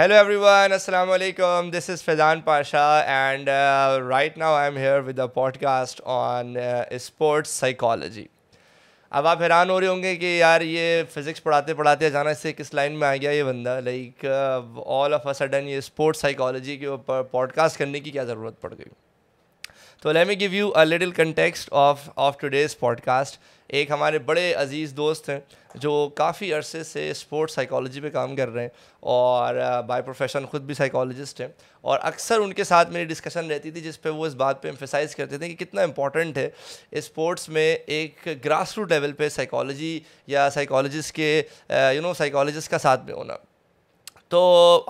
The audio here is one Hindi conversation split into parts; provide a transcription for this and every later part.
Hello everyone, Assalamu alaikum. This is Fadan Pasha, and uh, right now I'm here with a podcast on uh, sports psychology. अब आप हैरान हो रहे होंगे कि यार ये फिज़िक्स पढ़ाते पढ़ाते अचानक से किस लाइन में आ गया ये बंदा like all of a sudden ये स्पोर्ट्स साइकोलॉजी के ऊपर पॉडकास्ट करने की क्या ज़रूरत पड़ गई तो let me give you a little context of of today's podcast एक हमारे बड़े अजीज़ दोस्त हैं जो काफ़ी अरसे से स्पोर्ट्स साइकोलॉजी पे काम कर रहे हैं और बाय प्रोफेशन ख़ुद भी साइकोलॉजिस्ट हैं और अक्सर उनके साथ मेरी डिस्कशन रहती थी जिस पे वो इस बात पे एम्फेसाइज करते थे कि कितना इम्पॉर्टेंट है स्पोर्ट्स में एक ग्रास रूट लेवल पे साइकोलॉजी या साइकोलॉजिस्ट के यू नो साइकोलॉजिस्ट का साथ में होना तो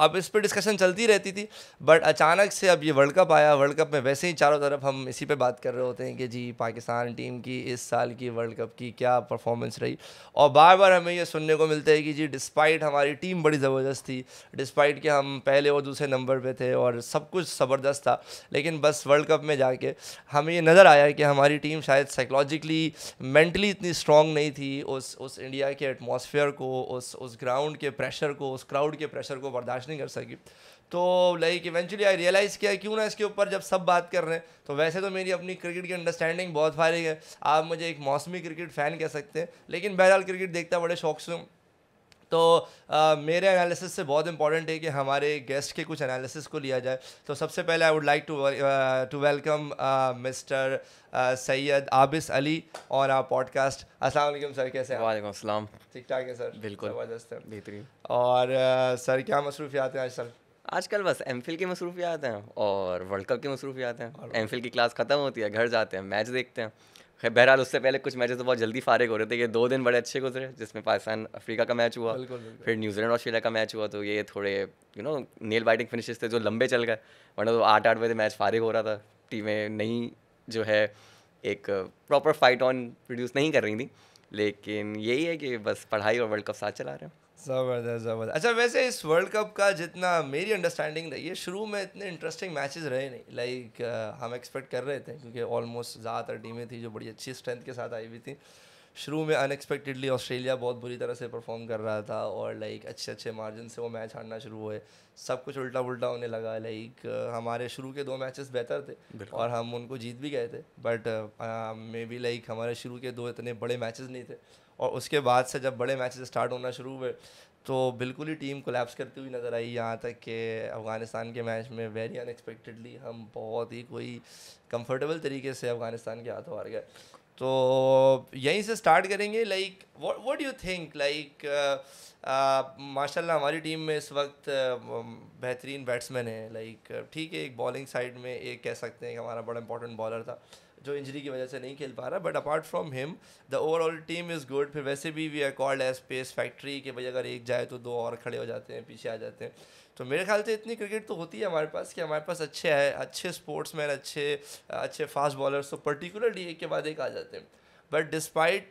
अब इस पर डिस्कशन चलती रहती थी बट अचानक से अब ये वर्ल्ड कप आया वर्ल्ड कप में वैसे ही चारों तरफ हम इसी पे बात कर रहे होते हैं कि जी पाकिस्तान टीम की इस साल की वर्ल्ड कप की क्या परफॉर्मेंस रही और बार बार हमें ये सुनने को मिलता है कि जी डिस्पाइट हमारी टीम बड़ी ज़बरदस्त थी डिस्पाइट कि हम पहले और दूसरे नंबर पर थे और सब कुछ ज़बरदस्त था लेकिन बस वर्ल्ड कप में जाके हमें ये नज़र आया कि हमारी टीम शायद साइकोलॉजिकली मेंटली इतनी स्ट्रॉन्ग नहीं थी उस उस इंडिया के एटमोसफियर को उस उस ग्राउंड के प्रेशर को उस क्राउड के प्रेशर प्रेशर को बर्दाश्त नहीं कर सकी तो लाइक इवेंचुअली आई रियलाइज़ किया क्यों ना इसके ऊपर जब सब बात कर रहे हैं तो वैसे तो मेरी अपनी क्रिकेट की अंडरस्टैंडिंग बहुत फारिग है आप मुझे एक मौसमी क्रिकेट फ़ैन कह सकते हैं लेकिन बहरहाल क्रिकेट देखता बड़े शौक से हूँ तो आ, मेरे एनालिसिस से बहुत इंपॉर्टेंट है कि हमारे गेस्ट के कुछ एनालिसिस को लिया जाए तो सबसे पहले I would like to to welcome mister Syed Abis Ali और आप पॉडकास्ट अस्सलाम वालेकुम सर कैसे हैं वालेकुम अस्सलाम ठीक ठाक है सर बिल्कुल ज़बरदस्त है बेहतरीन और आ, सर क्या मसरूफियात हैं आज सर आजकल बस एम फिल की मसरूफियात हैं और वर्ल्ड कप की मसरूफियात हैं एम फिल की क्लास ख़त्म होती है घर जाते हैं मैच देखते हैं बहरहाल उससे पहले कुछ मैचेस तो बहुत जल्दी फारिग हो रहे थे ये दो दिन बड़े अच्छे गुजरे जिसमें पाकिस्तान अफ्रीका का मैच हुआ फिर न्यूजीलैंड ऑस्ट्रेलिया का मैच हुआ तो ये थोड़े you know nail biting finishes थे जो लंबे चल गए वरना तो आठ आठ बजे मैच फारिग हो रहा था टीमें नहीं जो है एक प्रॉपर फाइट ऑन प्रोड्यूस नहीं कर रही थी लेकिन यही है कि बस पढ़ाई और वर्ल्ड कप साथ चला रहे हैं जबरदस्त जबरदस्त अच्छा वैसे इस वर्ल्ड कप का जितना मेरी अंडरस्टैंडिंग रही है शुरू में इतने इंटरेस्टिंग मैचेस रहे नहीं लाइक uh, हम एक्सपेक्ट कर रहे थे क्योंकि ऑलमोस्ट ज़्यादातर टीमें थी जो बड़ी अच्छी स्ट्रेंथ के साथ आई हुई थी शुरू में अनएक्सपेक्टेडली ऑस्ट्रेलिया बहुत बुरी तरह से परफॉर्म कर रहा था और लाइक अच्छे अच्छे मार्जिन से वो मैच हारना शुरू हुए सब कुछ उल्टा उल्टा होने लगा लाइक हमारे शुरू के दो मैचेस बेहतर थे और हम उनको जीत भी गए थे बट मे बी लाइक हमारे शुरू के दो इतने बड़े मैचेस नहीं थे और उसके बाद से जब बड़े मैचेस स्टार्ट होना शुरू हुए तो बिल्कुल ही टीम कोलैप्स करती हुई नज़र आई यहाँ तक कि अफ़गानिस्तान के मैच में वेरी अनएक्सपेक्टेडली हम बहुत ही कोई कंफर्टेबल तरीके से अफ़गानिस्तान के हाथों हार गए तो यहीं से स्टार्ट करेंगे like what do you think like माशाल्लाह हमारी टीम में इस वक्त uh, बेहतरीन बैट्समैन है लाइक ठीक है एक बॉलिंग साइड में एक कह सकते हैं कि हमारा बड़ा इंपॉर्टेंट बॉलर था जो इंजरी की वजह से नहीं खेल पा रहा but apart from him the overall team is good फिर वैसे भी we are called as space factory के भाई अगर एक जाए तो दो और खड़े हो जाते हैं पीछे आ जाते हैं तो मेरे ख्याल से इतनी क्रिकेट तो होती है हमारे पास कि हमारे पास अच्छे है अच्छे स्पोर्ट्स मैन अच्छे अच्छे फास्ट बॉलर्स तो पर्टिकुलरली एक के बाद एक आ जाते हैं बट डिस्पाइट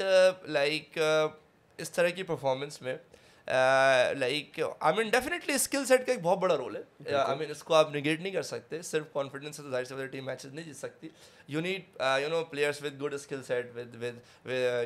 लाइक इस तरह की परफॉर्मेंस में like I mean definitely skill set का एक बहुत बड़ा रोल है आई uh, मीन इसको आप निगेट नहीं कर सकते सिर्फ कॉन्फिडेंस से तो जाहिर सी टीम मैचेस नहीं जीत सकती you need you know players with good skill set with with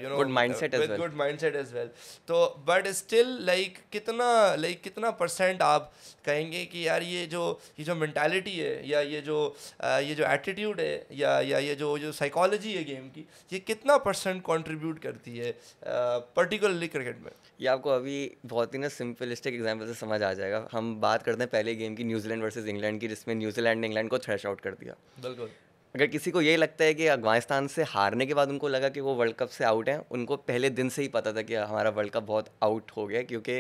you know good mindset set good mindset as well तो बट स्टिल लाइक कितना लाइक कितना परसेंट आप कहेंगे कि यार ये जो ये जो मैंटेलिटी है या ये जो uh, ये जो एटीट्यूड है या या ये जो जो साइकोलॉजी है गेम की ये कितना परसेंट कॉन्ट्रीब्यूट करती है पर्टिकुलरली uh, क्रिकेट में ये आपको अभी बहुत ही ना सिंपलिस्टिक एग्जाम्पल से समझ आ जाएगा हम बात करते हैं पहले गेम की न्यूजीलैंड वर्सेज इंग्लैंड की जिसमें न्यूजीलैंड ने इंग्लैंड को थ्रेश आउट कर दिया बिल्कुल अगर किसी को ये लगता है कि अफगानिस्तान से हारने के बाद उनको लगा कि वो वर्ल्ड कप से आउट हैं उनको पहले दिन से ही पता था कि हमारा वर्ल्ड कप बहुत आउट हो गया क्योंकि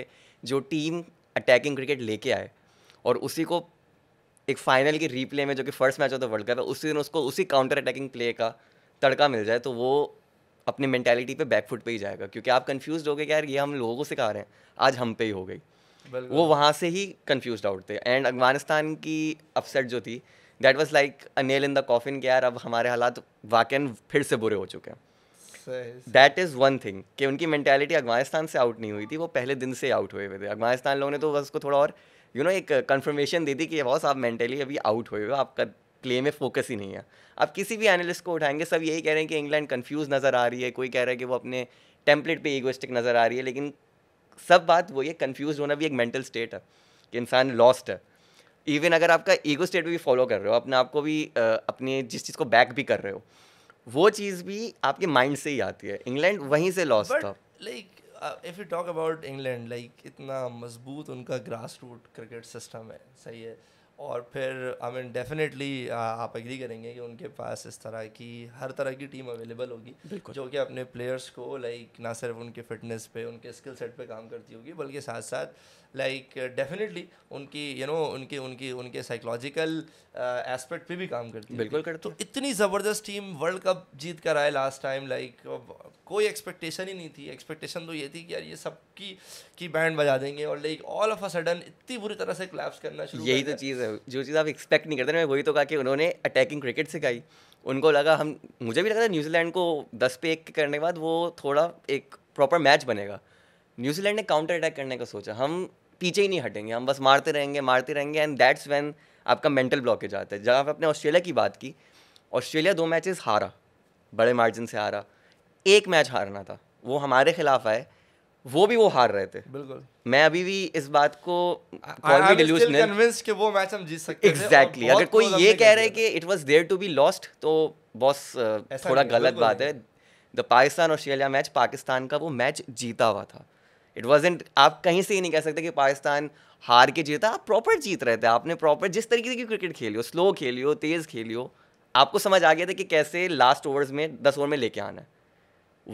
जो टीम अटैकिंग क्रिकेट लेके आए और उसी को एक फाइनल की रीप्ले में जो कि फर्स्ट मैच होता है वर्ल्ड कप है उसी दिन उसको उसी काउंटर अटैकिंग प्ले का तड़का मिल जाए तो वो अपनी मैंटेलिटी पे बैकफुट पे ही जाएगा क्योंकि आप कन्फ्यूज हो गए यार ये हम लोगों से कहा रहे हैं आज हम पे ही हो गई वो वहाँ से ही कन्फ्यूज आउट थे एंड अफगानिस्तान की अपसेट जो थी that was like a nail in the coffin कि यार अब हमारे हालात वाकन फिर से बुरे हो चुके हैं दैट इज़ वन थिंग कि उनकी मैंटेलिटी अफगानिस्तान से आउट नहीं हुई थी वो पहले दिन से आउट हुए हुए थे अफगानिस्तान लोगों ने तो बस को थोड़ा और यू you नो know, एक कन्फर्मेशन दी थी कि बॉस आप मैंटली अभी आउट हुए हो आपका प्ले में फोकस ही नहीं है आप किसी भी एनालिस्ट को उठाएंगे सब यही कह रहे हैं कि इंग्लैंड कन्फ्यूज नज़र आ रही है कोई कह रहा है कि वो अपने टेम्पलेट पे ईगोस्टिक नज़र आ रही है लेकिन सब बात वो ये कन्फ्यूज होना भी एक मेंटल स्टेट है कि इंसान लॉस्ट है इवन अगर आपका ईगो स्टेट भी फॉलो कर रहे हो अपने आप को भी अपने जिस चीज़ को बैक भी कर रहे हो वो चीज़ भी आपके माइंड से ही आती है इंग्लैंड वहीं से लॉस था like if you talk about England like इतना मजबूत उनका ग्रास रूट क्रिकेट सिस्टम है सही है और फिर आई मीन डेफिनेटली आप एग्री करेंगे कि उनके पास इस तरह की हर तरह की टीम अवेलेबल होगी जो कि अपने प्लेयर्स को लाइक ना सिर्फ उनके फिटनेस पे उनके स्किल सेट पे काम करती होगी बल्कि साथ साथ लाइक डेफिनेटली uh, उनकी यू नो उनकी उनके उनकी उनके साइकोलॉजिकल एस्पेक्ट पे भी काम करती है बिल्कुल करती तो इतनी ज़बरदस्त टीम वर्ल्ड कप जीत कर आए लास्ट टाइम लाइक कोई एक्सपेक्टेशन ही नहीं थी एक्सपेक्टेशन तो ये थी कि यार ये सबकी की बैंड बजा देंगे और like all of a sudden इतनी बुरी तरह से क्लैप्स करना शुरू यही तो चीज़ है जो चीज़ आप एक्सपेक्ट नहीं करते मैं वही तो कहा कि उन्होंने अटैकिंग क्रिकेट सिखाई उनको लगा हम मुझे भी लगा था न्यूजीलैंड को दस पे एक करने के बाद वो थोड़ा एक प्रॉपर मैच बनेगा न्यूजीलैंड ने काउंटर अटैक करने का सोचा हम पीछे ही नहीं हटेंगे हम बस मारते रहेंगे मारते रहेंगे एंड दैट्स वैन आपका मेंटल ब्लॉकेज आता है जब आप अपने ऑस्ट्रेलिया की बात की ऑस्ट्रेलिया दो मैचेस हारा बड़े मार्जिन से हारा एक मैच हारना था वो हमारे खिलाफ आए वो भी वो हार रहे थे बिल्कुल मैं अभी भी इस बात को एग्जैक्टली अगर कोई ये कह रहे हैं कि it was there to be lost तो बॉस थोड़ा गलत बात है the Pakistan Australia match Pakistan का वो मैच जीता हुआ था इट वॉजेंट आप कहीं से ही नहीं कह सकते कि पाकिस्तान हार के जीता आप प्रॉपर जीत रहे थे आपने प्रॉपर जिस तरीके की क्रिकेट खेली हो स्लो खेली हो तेज़ खेलियो आपको समझ आ गया था कि कैसे लास्ट ओवर्स में दस ओवर में लेके आना है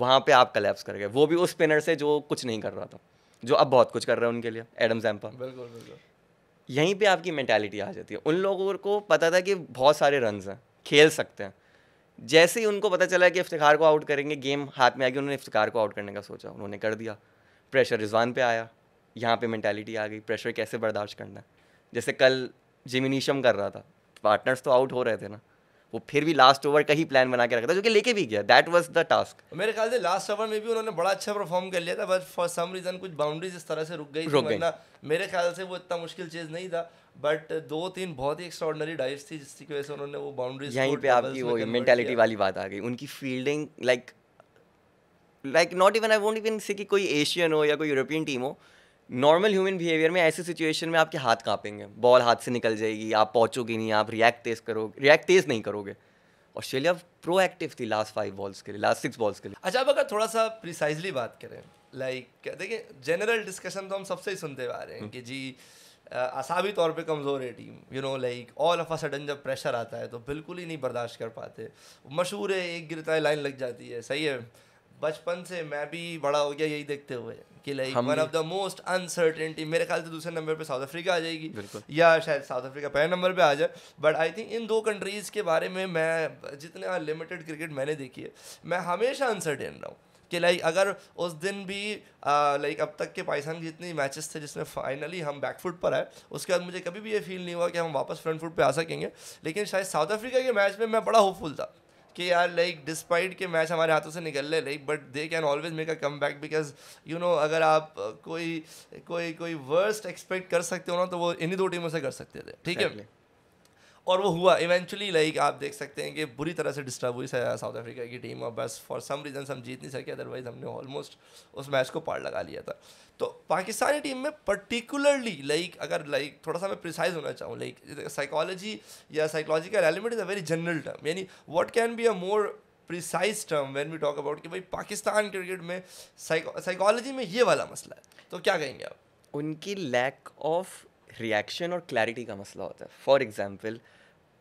वहाँ पे आप कलेप्स कर गए वो भी उस स्पिनर से जो कुछ नहीं कर रहा था जो अब बहुत कुछ कर रहे हैं उनके लिए एडम जैम्पा बिल्कुल बिल्कुल यहीं पे आपकी मैंटेलिटी आ जाती है उन लोगों को पता था कि बहुत सारे रन हैं खेल सकते हैं जैसे ही उनको पता चला कि इफ्तार को आउट करेंगे गेम हाथ में आ गई उन्होंने इफ्तार को आउट करने का सोचा उन्होंने कर दिया प्रेशर रिजवान पे आया यहाँ पे मैंटेलिटी आ गई प्रेशर कैसे बर्दाश्त करना जैसे कल जिमिनीशम कर रहा था पार्टनर्स तो आउट हो रहे थे ना वो फिर भी लास्ट ओवर का ही प्लान बना के रखा था जो कि लेके भी गया दैट वाज द टास्क मेरे ख्याल से लास्ट ओवर में भी उन्होंने बड़ा अच्छा परफॉर्म कर लिया था बट फॉर सम रीज़न कुछ बाउंड्रीज इस तरह से रुक गई रुक ना मेरे ख्याल से वो इतना मुश्किल चीज़ नहीं था बट दो तीन बहुत ही एक्स्ट्रॉर्डनरी डाइव थी जिसकी वजह से उन्होंने वो बाउंड्रीज यहीं पे आपकी वो मेंटेलिटी वाली बात आ गई उनकी fielding like like not even I vote even से कि कोई एशियन हो या कोई यूरोपियन टीम हो नॉर्मल ह्यूमन बिहेवियर में ऐसी सिचुएशन में आपके हाथ कांपेंगे बॉल हाथ से निकल जाएगी आप पहुँचोगे नहीं आप रिएक्ट तेज करोगे रिएक्ट तेज नहीं करोगे ऑस्ट्रेलिया प्रोएक्टिव थी लास्ट फाइव बॉल्स के लिए लास्ट सिक्स बॉल्स के लिए अच्छा अब अगर थोड़ा सा प्रिसाइजली बात करें लाइक देखिए जनरल डिस्कशन तो हम सबसे ही सुनते आ रहे हैं हम्म। कि जी असाबी तौर पे कमज़ोर है team you know like all of a sudden जब प्रेशर आता है तो बिल्कुल ही नहीं बर्दाश्त कर पाते मशहूर है एक गिरता है लाइन लग जाती है सही है बचपन से मैं भी बड़ा हो गया यही देखते हुए कि like one of the most uncertainty मेरे ख्याल से दूसरे नंबर पे साउथ अफ्रीका आ जाएगी या शायद साउथ अफ्रीका पहले नंबर पे आ जाए बट आई थिंक इन दो कंट्रीज़ के बारे में मैं जितने लिमिटेड क्रिकेट मैंने देखी है मैं हमेशा अनसर्टेन रहा हूँ कि लाइक अगर उस दिन भी लाइक अब तक के पाकिस्तान के जितनी मैचेस थे जिसमें फाइनली हम बैकफुट पर आए उसके बाद मुझे कभी भी ये फील नहीं हुआ कि हम वापस फ्रंट फुट पे आ सकेंगे लेकिन शायद साउथ अफ्रीका के मैच में मैं बड़ा होपफुल था कि यार लाइक डिस्पाइट के मैच हमारे हाथों से निकल रहे like but they can always make a comeback because you know अगर आप कोई कोई कोई वर्स्ट एक्सपेक्ट कर सकते हो ना तो वो इन्हीं दो टीमों से कर सकते थे ठीक है और वो हुआ इवेंचुअली लाइक आप देख सकते हैं कि बुरी तरह से डिस्टर्ब हुई साउथ अफ्रीका की टीम और बस फॉर सम रीज़न हम जीत नहीं सके अदरवाइज हमने ऑलमोस्ट उस मैच को पार लगा लिया था तो पाकिस्तानी टीम में पर्टिकुलरली लाइक अगर लाइक थोड़ा सा मैं प्रिसाइज होना चाहूँ लाइक साइकोलॉजी या psychological element is a very general term यानी what can be a more precise term when we talk about कि भाई पाकिस्तान क्रिकेट में साइकोलॉजी में ये वाला मसला है तो क्या कहेंगे आप उनकी लैक ऑफ रिएक्शन और क्लैरिटी का मसला होता है फॉर एग्जाम्पल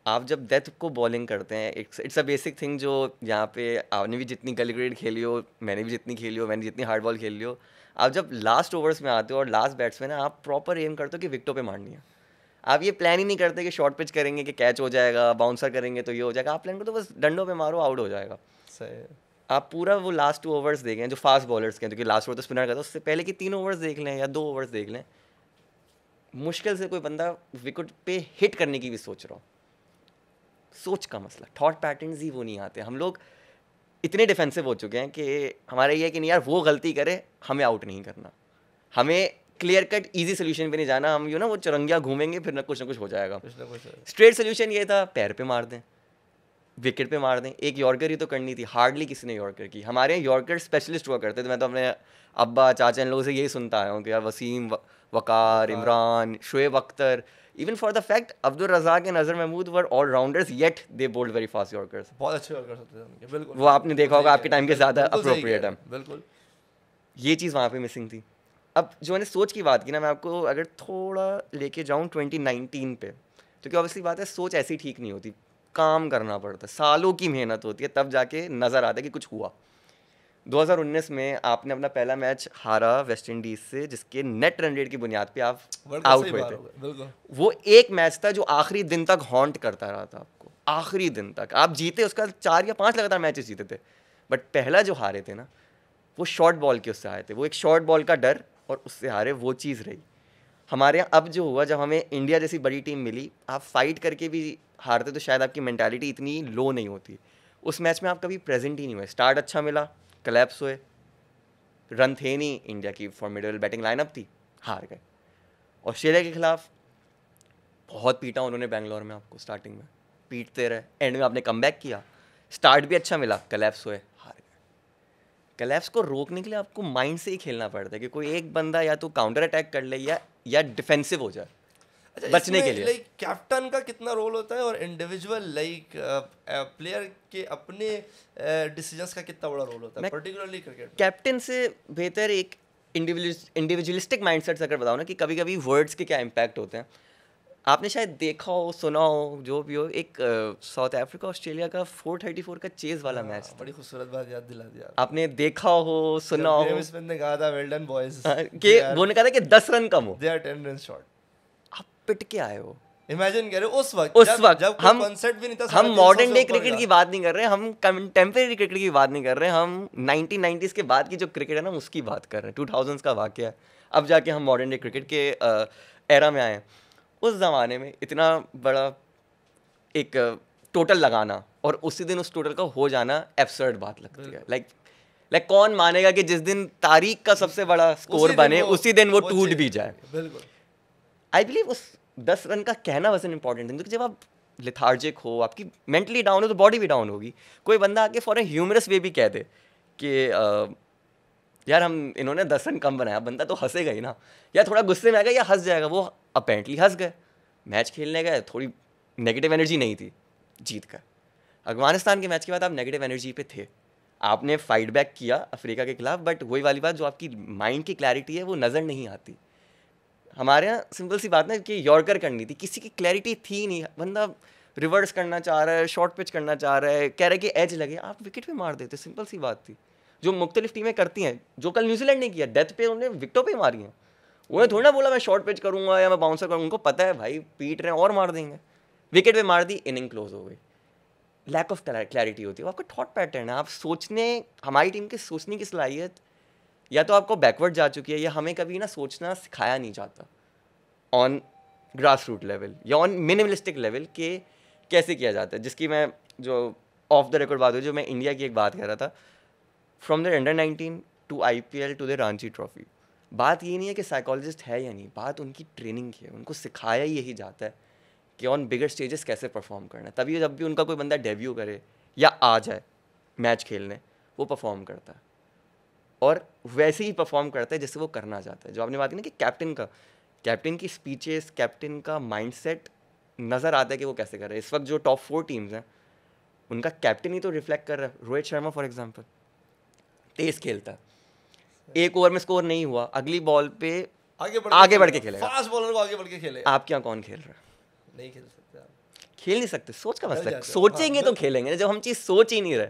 आप जब डेथ को बॉलिंग करते हैं it's it's a basic thing जो यहाँ पे आपने भी जितनी गली क्रिकेट खेली हो मैंने भी जितनी खेली हो मैंने जितनी हार्ड बॉल खेली हो आप जब लास्ट ओवर्स में आते हो और लास्ट बैट्स में ना आप प्रॉपर एम करते हो कि विकटों पर मारनी है आप ये प्लान ही नहीं करते कि शॉर्ट पिच करेंगे कि कैच हो जाएगा बाउंसर करेंगे तो ये हो जाएगा आप प्लान करते हो बस डंडों पर मारो आउट हो जाएगा सही आप पूरा वो लास्ट टू ओवर्स देखें जो फास्ट बॉलर्स के हैं जो कि लास्ट ओवर तो स्पिनर करता है उससे पहले कि तीन ओवर्स देख लें या दो ओवर्स देख लें मुश्किल से कोई बंदा विकेट पे हिट करने की भी सोच रहा हो सोच का मसला थॉट पैटर्न ही वो नहीं आते हम लोग इतने डिफेंसिव हो चुके हैं कि हमारा ये है कि नहीं यार वो गलती करे हमें आउट नहीं करना हमें क्लियर कट इजी सोल्यूशन पे नहीं जाना हम यू ना वो चुरंगिया घूमेंगे फिर ना कुछ ना कुछ हो जाएगा स्ट्रेट सोल्यूशन ये था पैर पे मार दें विकेट पे मार दें एक यॉर्कर ही तो करनी थी हार्डली किसी ने यॉर्कर की हमारे यहाँ यॉर्कर स्पेशलिस्ट हुआ करते थे मैं तो अपने अब्बा चाचा इन लोगों से यही सुनता आया हूँ कि यार वसीम वक़ार हाँ। Imran Shoaib Akhtar even for the fact Abdul Razzaq and Azhar Mahmood were all rounders yet they bowled very fast yorkers बहुत अच्छे यॉर्कर्स होते बिल्कुल वो आपने देखा होगा आपके टाइम के ज़्यादा अप्रोप्रिएट है बिल्कुल ये चीज़ वहाँ पे मिसिंग थी अब जो मैंने सोच की बात की ना मैं आपको अगर थोड़ा लेके जाऊँ ट्वेंटी नाइनटीन पे क्योंकि ऑब्वियसली बात है सोच ऐसी ठीक नहीं होती काम करना पड़ता सालों की मेहनत होती है तब जाके नज़र आता है कि कुछ हुआ 2019 में आपने अपना पहला मैच हारा वेस्ट इंडीज से जिसके नेट रन रेट की बुनियाद पे आप आउट हुए थे वो एक मैच था जो आखिरी दिन तक हॉन्ट करता रहा था आपको आखिरी दिन तक आप जीते उसका चार या पांच लगातार मैचेस जीते थे बट पहला जो हारे थे ना वो शॉर्ट बॉल के उससे आए थे वो एक शॉर्ट बॉल का डर और उससे हारे वो चीज़ रही हमारे यहाँ अब जो हुआ जब हमें इंडिया जैसी बड़ी टीम मिली आप फाइट करके भी हारते तो शायद आपकी मैंटेलिटी इतनी लो नहीं होती उस मैच में आप कभी प्रेजेंट ही नहीं हुए स्टार्ट अच्छा मिला कलेप्स हुए रन थे नहीं इंडिया की फॉर्मेडेबल बैटिंग लाइनअप थी हार गए ऑस्ट्रेलिया के खिलाफ बहुत पीटा उन्होंने बैंगलोर में आपको स्टार्टिंग में पीटते रहे एंड में आपने कम किया स्टार्ट भी अच्छा मिला कलेप्स हुए हार गए कलेप्स को रोकने के लिए आपको माइंड से ही खेलना पड़ता है कि कोई एक बंदा या तो काउंटर अटैक कर ले या या डिफेंसिव हो जाए अच्छा, बचने के लिए लाइक कैप्टन का कितना रोल होता है और इंडिविजुअल लाइक प्लेयर के अपने डिसीजंस uh, का कितना बड़ा रोल होता है पर्टिकुलरली क्रिकेट कैप्टन से बेहतर एक इंडिविजुअलिस्टिक माइंडसेट से अगर बताओ ना कि कभी कभी वर्ड्स के क्या इम्पैक्ट होते हैं आपने शायद देखा हो सुना हो जो भी हो एक साउथ अफ्रीका ऑस्ट्रेलिया का 434 का चेज वाला मैच हाँ, बड़ी खूबसूरत बात याद दिला दिया आपने देखा हो सुना हो ने कहा था वेल डन बॉयज के वो ने कहा था कि 10 रन कम हो दे आर 10 रन शॉर्ट पिट के आए हो इमेजिन कर रहे हो उस वक्त उस वक्त जब हम कॉन्सर्ट भी नहीं था हम मॉडर्न डे क्रिकेट की बात नहीं कर रहे हम कंटेम्प्रेरी क्रिकेट की बात नहीं कर रहे हम नाइनटीन नाइन्टीज़ के बाद की जो क्रिकेट है ना उसकी बात कर रहे हैं टू थाउजेंड्स का वाक्य है अब जाके हम मॉडर्न डे क्रिकेट के एरा में आए हैं उस ज़माने में इतना बड़ा एक टोटल लगाना और उसी दिन उस टोटल का हो जाना एब्सर्ड बात लगती है लाइक लाइक कौन मानेगा कि जिस दिन तारीख का सबसे बड़ा स्कोर बने उसी दिन वो टूट भी जाए बिल्कुल आई बिलीव उस दस रन का कहना वजन इंपॉर्टेंट है क्योंकि जब आप लिथार्जिक हो आपकी मेंटली डाउन हो तो बॉडी भी डाउन होगी कोई बंदा आके फॉर ए ह्यूमरस वे भी कह दे कि यार हम इन्होंने दस रन कम बनाया बंदा तो हंसेगा ही ना या थोड़ा गुस्से में आएगा या हंस जाएगा वो अपेरेंटली हंस गए मैच खेलने गए थोड़ी नेगेटिव एनर्जी नहीं थी जीत का अफगानिस्तान के मैच के बाद आप नेगेटिव एनर्जी पे थे आपने फाइट बैक किया अफ्रीका के खिलाफ बट वही वाली बात जो आपकी माइंड की क्लैरिटी है वो नज़र नहीं आती हमारे यहाँ सिंपल सी बात ना कि यॉर्कर करनी थी किसी की क्लैरिटी थी नहीं बंदा रिवर्स करना चाह रहा है शॉर्ट पिच करना चाह रहा है कह रहे कि एज लगे आप विकेट पे मार देते सिंपल सी बात थी जो मुख्तलिफ टीमें करती हैं जो कल न्यूजीलैंड ने किया डेथ पे उन्हें विकटों पर मारी हैं उन्हें थोड़ा ना बोला मैं शॉर्ट पिच करूंगा या मैं बाउंसर करूँगा उनको पता है भाई पीट रहे हैं और मार देंगे विकेट पर मार दी इनिंग क्लोज हो गई लैक ऑफ क्लैरिटी होती है आपका थॉट पैटर्न है आप सोचने हमारी टीम के सोचने की सलाहियत या तो आपको बैकवर्ड जा चुकी है या हमें कभी ना सोचना सिखाया नहीं जाता ऑन ग्रास रूट लेवल या ऑन मिनिमलिस्टिक लेवल के कैसे किया जाता है जिसकी मैं जो ऑफ द रिकॉर्ड बात हुई जो मैं इंडिया की एक बात कर रहा था from the under nineteen to I P L to the Ranchi trophy बात ये नहीं है कि साइकोलॉजिस्ट है या नहीं बात उनकी ट्रेनिंग की है उनको सिखाया ही यही जाता है कि ऑन बिगर स्टेजेस कैसे परफॉर्म करना है तभी जब भी उनका कोई बंदा डेब्यू करे या आ जाए मैच खेलने वो परफॉर्म करता है और वैसे ही परफॉर्म करता है जैसे वो करना चाहता है जो आपने बात की ना कि कैप्टन का कैप्टन की स्पीचेस कैप्टन का माइंडसेट नज़र आता है कि वो कैसे कर रहे हैं इस वक्त जो टॉप फोर टीम्स हैं उनका कैप्टन ही तो रिफ्लेक्ट कर रहा है रोहित शर्मा फॉर एग्जाम्पल तेज खेलता एक ओवर में स्कोर नहीं हुआ अगली बॉल पे आगे बढ़ आगे बढ़ के खेले फास्ट बॉलर को आगे बढ़ के खेले आप क्या कौन खेल रहा है नहीं खेल सकते खेल नहीं सकते सोच का मतलब सोचेंगे हाँ, तो खेलेंगे जब हम चीज़ सोच ही नहीं रहे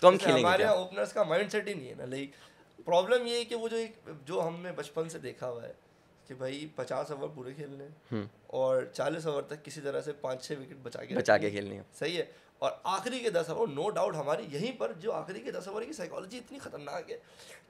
तो हम खेलेंगे हमारे ओपनर्स का माइंडसेट ही नहीं है ना लाइक प्रॉब्लम ये है कि वो जो एक जो हमने बचपन से देखा हुआ है कि भाई पचास ओवर पूरे खेलने हम्म। और चालीस ओवर तक किसी तरह से पाँच छः विकेट बचा के बचा के खेलने सही है और आखिरी के दस ओवर नो डाउट हमारी यहीं पर जो आखिरी के दस ओवर की साइकोलॉजी इतनी खतरनाक है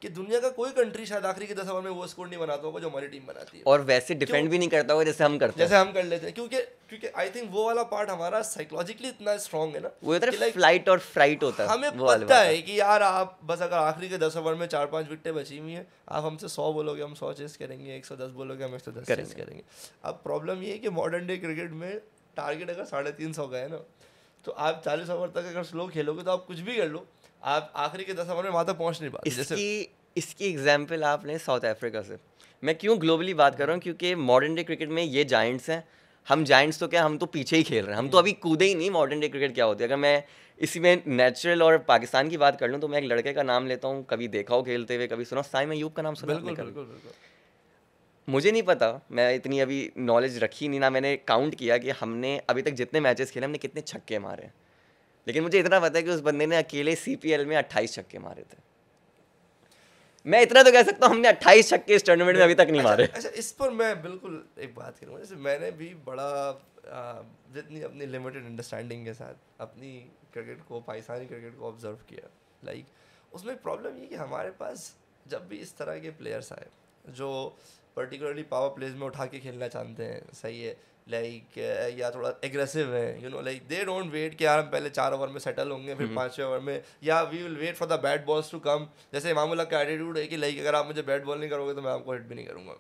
कि दुनिया का कोई कंट्री शायद आखिरी के दस ओवर में वो स्कोर नहीं बनाता होगा जो हमारी टीम बनाती है और वैसे डिफेंड भी नहीं करता होगा जैसे हम करते हैं जैसे हम कर लेते हैं क्योंकि क्योंकि आई थिंक वो वाला पार्ट हमारा साइकोलॉजिकली इतना स्ट्रॉन्ग है ना वो फ्लाइट और फ्राइट होता है हमें पता है कि यार आप बस अगर आखिरी के दस ओवर में चार पाँच विकटें बची हुई हैं आप हमसे सौ बोलोगे हम सौ चेस करेंगे एक सौ दस बोलोगे हम एक सौ दस चेस करेंगे अब प्रॉब्लम ये है कि मॉडर्न डे क्रिकेट में टारगेट अगर साढ़े तीन सौ का है ना तो आप चालीस ओवर तक अगर स्लो खेलोगे तो आप कुछ भी कर लो आप आखिरी के दस ओवर में वहाँ तक पहुँच नहीं पाते इसकी इसकी एग्जाम्पल आपने साउथ अफ्रीका से मैं क्यों ग्लोबली बात कर रहा हूँ क्योंकि मॉडर्न डे क्रिकेट में ये जाइंट्स हैं हम जाइंट्स तो क्या हम तो पीछे ही खेल रहे हैं हम तो अभी कूदे ही नहीं मॉडर्न डे क्रिकेट क्या होती है अगर मैं इसी में नेचुरल और पाकिस्तान की बात कर लूँ तो मैं एक लड़के का नाम लेता हूँ कभी देखा हो खेलते हुए कभी सुना साइम यूब का नाम सुना बिल्कुल, बिल्कुल, बिल्कुल, बिल्कुल. मुझे नहीं पता मैं इतनी अभी नॉलेज रखी नहीं ना मैंने काउंट किया कि हमने अभी तक जितने मैचेस खेले हमने कितने छक्के मारे लेकिन मुझे इतना पता है कि उस बंदे ने अकेले सी में अट्ठाईस छक्के मारे थे मैं इतना तो कह सकता हूँ हमने अट्ठाईस छक्के इस टूर्नामेंट में अभी तक नहीं अच्छा, मारे अच्छा इस पर मैं बिल्कुल एक बात करूँगा जैसे मैंने भी बड़ा जितनी अपनी लिमिटेड अंडरस्टैंडिंग के साथ अपनी क्रिकेट को पाकिस्तानी क्रिकेट को ऑब्जर्व किया लाइक उसमें प्रॉब्लम ये कि हमारे पास जब भी इस तरह के प्लेयर्स आए जो पर्टिकुलरली पावर प्लेज में उठा के खेलना चाहते हैं सही है लाइक या थोड़ा एग्रेसिव है you know like they don't wait कि यार हम पहले चार ओवर में सेटल होंगे फिर हम्म। पाँचवें ओवर में या we will wait for the bat balls to come जैसे मामूला का एटीट्यूड है कि लाइक अगर आप मुझे बैट बॉल नहीं करोगे तो मैं आपको हिट भी नहीं करूँगा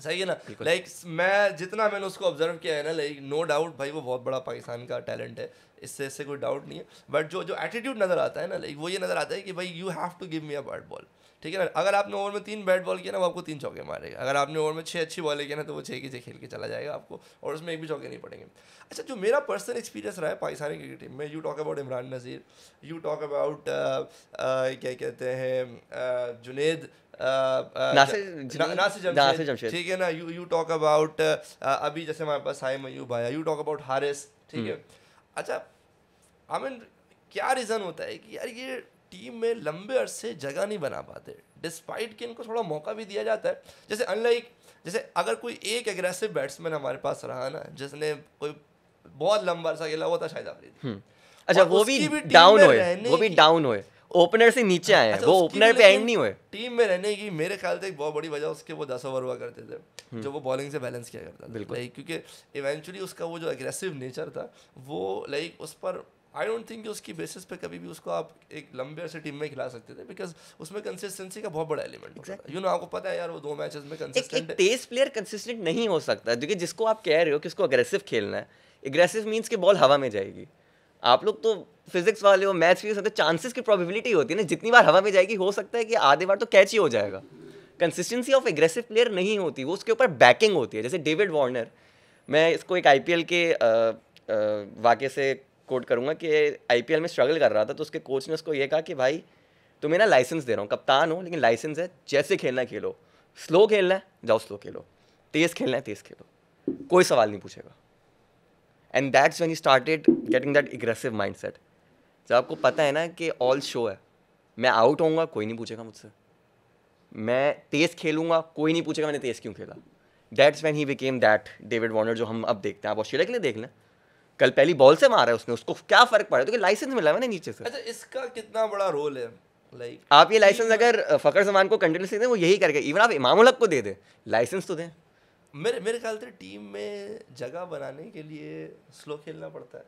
सही है ना लाइक like, मैं जितना मैंने उसको ऑब्जर्व किया है ना लाइक नो डाउट भाई वो बहुत बड़ा पाकिस्तान का टैलेंट है इससे इससे कोई डाउट नहीं है बट जो जो एटीट्यूड नज़र आता है ना लाइक वो ये नज़र आता है कि भाई you have to give me a bat ball ठीक है ना अगर आपने ओवर में तीन बैट बॉल किया ना वो आपको तीन चौके मारेगा अगर आपने ओवर में छः अच्छी बॉल किया ना तो वो छः की छः खेल के चला जाएगा आपको और उसमें एक भी चौके नहीं पड़ेंगे अच्छा जो मेरा पर्सनल एक्सपीरियंस रहा है पाकिस्तानी क्रिकेट टीम में you talk about Imran Nazir you talk about क्या कहते हैं uh, uh, uh, जुनेद ठीक है ना यू यू टॉक अबाउट अभी जैसे हमारे पास साई मयू भाया यू टॉक अबाउट हारिस ठीक है हम्म। अच्छा आई मीन क्या रीज़न होता है कि यार ये टीम में लंबे अरसे जगह नहीं बना पाते डिस्पाइट कि इनको थोड़ा मौका भी दिया जाता है जैसे अनलाइक जैसे अगर कोई एक एग्रेसिव बैट्समैन हमारे पास रहा ना जिसने कोई बहुत लंबा अरसा खेला हुआ था तो शायद आफरीदी हम्म। अच्छा वो भी डाउन हुए वो भी डाउन हुए ओपनर से नीचे आए अच्छा, वो ओपनर पे एंड नहीं हुए टीम में रहने की मेरे ख्याल से एक बहुत बड़ी वजह उसके वो दस ओवर हुआ करते थे हम्म। जो वो बॉलिंग से बैलेंस किया करता था लाइक क्योंकि इवेंचुअली उसका वो जो एग्रेसिव नेचर था वो लाइक उस पर आई डोंट थिंक उसकी बेसिस पे कभी भी उसको आप एक लंबे से टीम में खिला सकते थे बिकॉज उसमें कंसिस्टेंसी का बहुत बड़ा एलिमेंट exactly. यू नो आपको पता है यार वो दो मैचेस में कंसिस्टेंट एक, तेज प्लेयर कंसिस्टेंट नहीं हो सकता क्योंकि जिसको आप कह रहे हो कि उसको अग्रेसिव खेलना है अग्रेसिव मीन्स कि बॉल हवा में जाएगी आप लोग तो फिजिक्स वाले हो मैच के साथ चांसेस तो की प्रोबेबिलिटी होती है ना जितनी बार हवा में जाएगी हो सकता है कि आधे बार तो कैच ही हो जाएगा कंसिस्टेंसी ऑफ एग्रेसिव प्लेयर नहीं होती वो उसके ऊपर बैकिंग होती है जैसे डेविड वार्नर मैं इसको एक आईपीएल के वाक्य से कोट करूँगा कि आई में स्ट्रगल कर रहा था तो उसके कोच ने उसको ये कहा कि भाई तुम्हें ना लाइसेंस दे रहा हूँ कप्तान हो लेकिन लाइसेंस है जैसे खेलना खेलो स्लो खेलना है जाओ स्लो खेलो तेज़ खेलना है तेज़ खेलो कोई सवाल नहीं पूछेगा and that's when you started getting that aggressive mind set जब आपको पता है ना कि ऑल शो है मैं आउट होऊंगा कोई नहीं पूछेगा मुझसे मैं तेज़ खेलूंगा कोई नहीं पूछेगा मैंने तेज़ क्यों खेला that's when he became that David Warner जो हम अब देखते हैं आप ऑस्ट्रेलिया के लिए देख लें कल पहली बॉल से मारा है उसने उसको क्या फर्क पड़ा क्योंकि तो लाइसेंस मिला है ना नीचे से अच्छा इसका कितना बड़ा रोल है लाइक आप ये लाइसेंस अगर फकर जमान को कंटिन्यूसली दें वो यही करके इवन आप इमाम को दे दें लाइसेंस तो दें मेरे मेरे ख्याल से टीम में जगह बनाने के लिए स्लो खेलना पड़ता है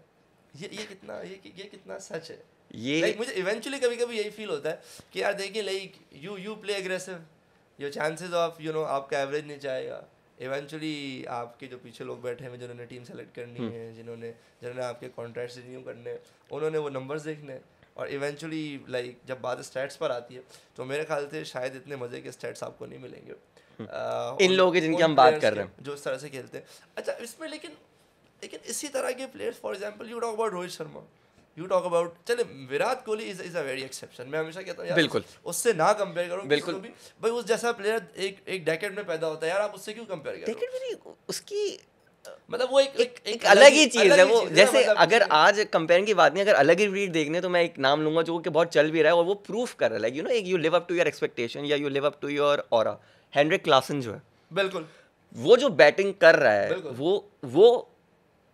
ये ये कितना ये ये कितना सच है ये लाइक मुझे इवेंचुअली कभी कभी यही फील होता है कि यार देखिए like you you play aggressive your chances of you know आपका एवरेज नहीं जाएगा इवेंचुअली आपके जो पीछे लोग बैठे हैं जिन्होंने टीम सेलेक्ट करनी हम्म। है जिन्होंने जिन्होंने आपके कॉन्ट्रैक्ट रिन्यू करने उन्होंने वो नंबर्स देखने और इवेंचुअली लाइक जब बात स्टैट्स पर आती है तो मेरे ख्याल से शायद इतने मज़े के स्टैट्स आपको नहीं मिलेंगे हम्म। आ, इन लोगों के जिनकी हम बात कर रहे हैं जो इस तरह से खेलते हैं अच्छा इसमें लेकिन लेकिन इसी तरह के players for example you talk about Rohit Sharma you talk about चले Virat Kohli is is a very exception मैं हमेशा कहता हूँ बिल्कुल उससे ना कंपेयर करो बिल्कुल भी भाई उस जैसा प्लेयर एक एक डेकेड में पैदा होता है यार आप उससे क्यों कंपेयर करो डेकेड में उसकी मतलब वो एक एक, एक एक अलग ही चीज़ है वो जैसे मतलब अगर आज कंपेयर की बात नहीं अगर अलग ही रीड देखने तो मैं एक नाम लूंगा जो कि बहुत चल भी रहा है और वो प्रूफ कर रहा है लाइक यू नो एक you live up to your expectation या you live up to your और हेनरिक क्लासन जो है बिल्कुल वो जो बैटिंग कर रहा है वो वो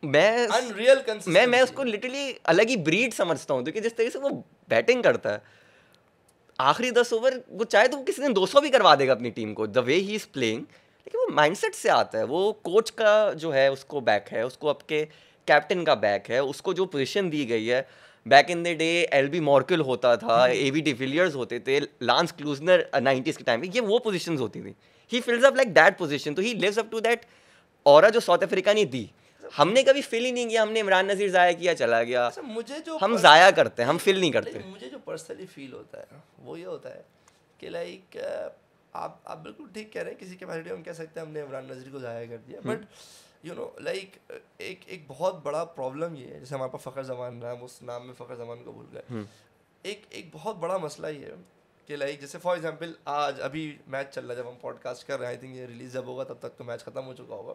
मैं अनरियल मैं मैं उसको लिटरली अलग ही ब्रीड समझता हूँ क्योंकि जिस तरीके से वो बैटिंग करता है आखिरी दस ओवर वो चाहे तो वो किसी दिन दो सौ भी करवा देगा अपनी टीम को the way he is playing लेकिन वो माइंडसेट से आता है वो कोच का जो है उसको बैक है उसको आपके कैप्टन का बैक है उसको जो पोजिशन दी गई है back in the day Albie Morkel होता था ए वी डिफिलियर्स होते थे लांस क्लूजनर नाइन्टीज़ के टाइम में ये वो पोजिशन होती थी he fills up like that position तो he lives up to that और जो साउथ अफ्रीका ने दी हमने कभी फील ही नहीं किया हमने इमरान नजीर ज़ाया किया चला गया अच्छा, मुझे जो हम ज़ाया करते हैं हम फील नहीं करते मुझे जो पर्सनली फील होता है वो ये होता है कि लाइक आप आप बिल्कुल ठीक कह रहे हैं किसी के बारे में हम कह सकते हैं हमने इमरान नजीर को ज़ाया कर दिया बट यू नो लाइक एक एक बहुत बड़ा प्रॉब्लम ये है जैसे हमारे पास फ़खर जमान नाम उस नाम में फ़खर जमान को भूल गए हम्म। एक एक बहुत बड़ा मसला ये है कि लाइक जैसे फॉर एग्जांपल आज अभी मैच चल रहा है जब हम पॉडकास्ट कर रहे हैं आई थिंक ये रिलीज जब होगा तब तक तो मैच खत्म हो चुका होगा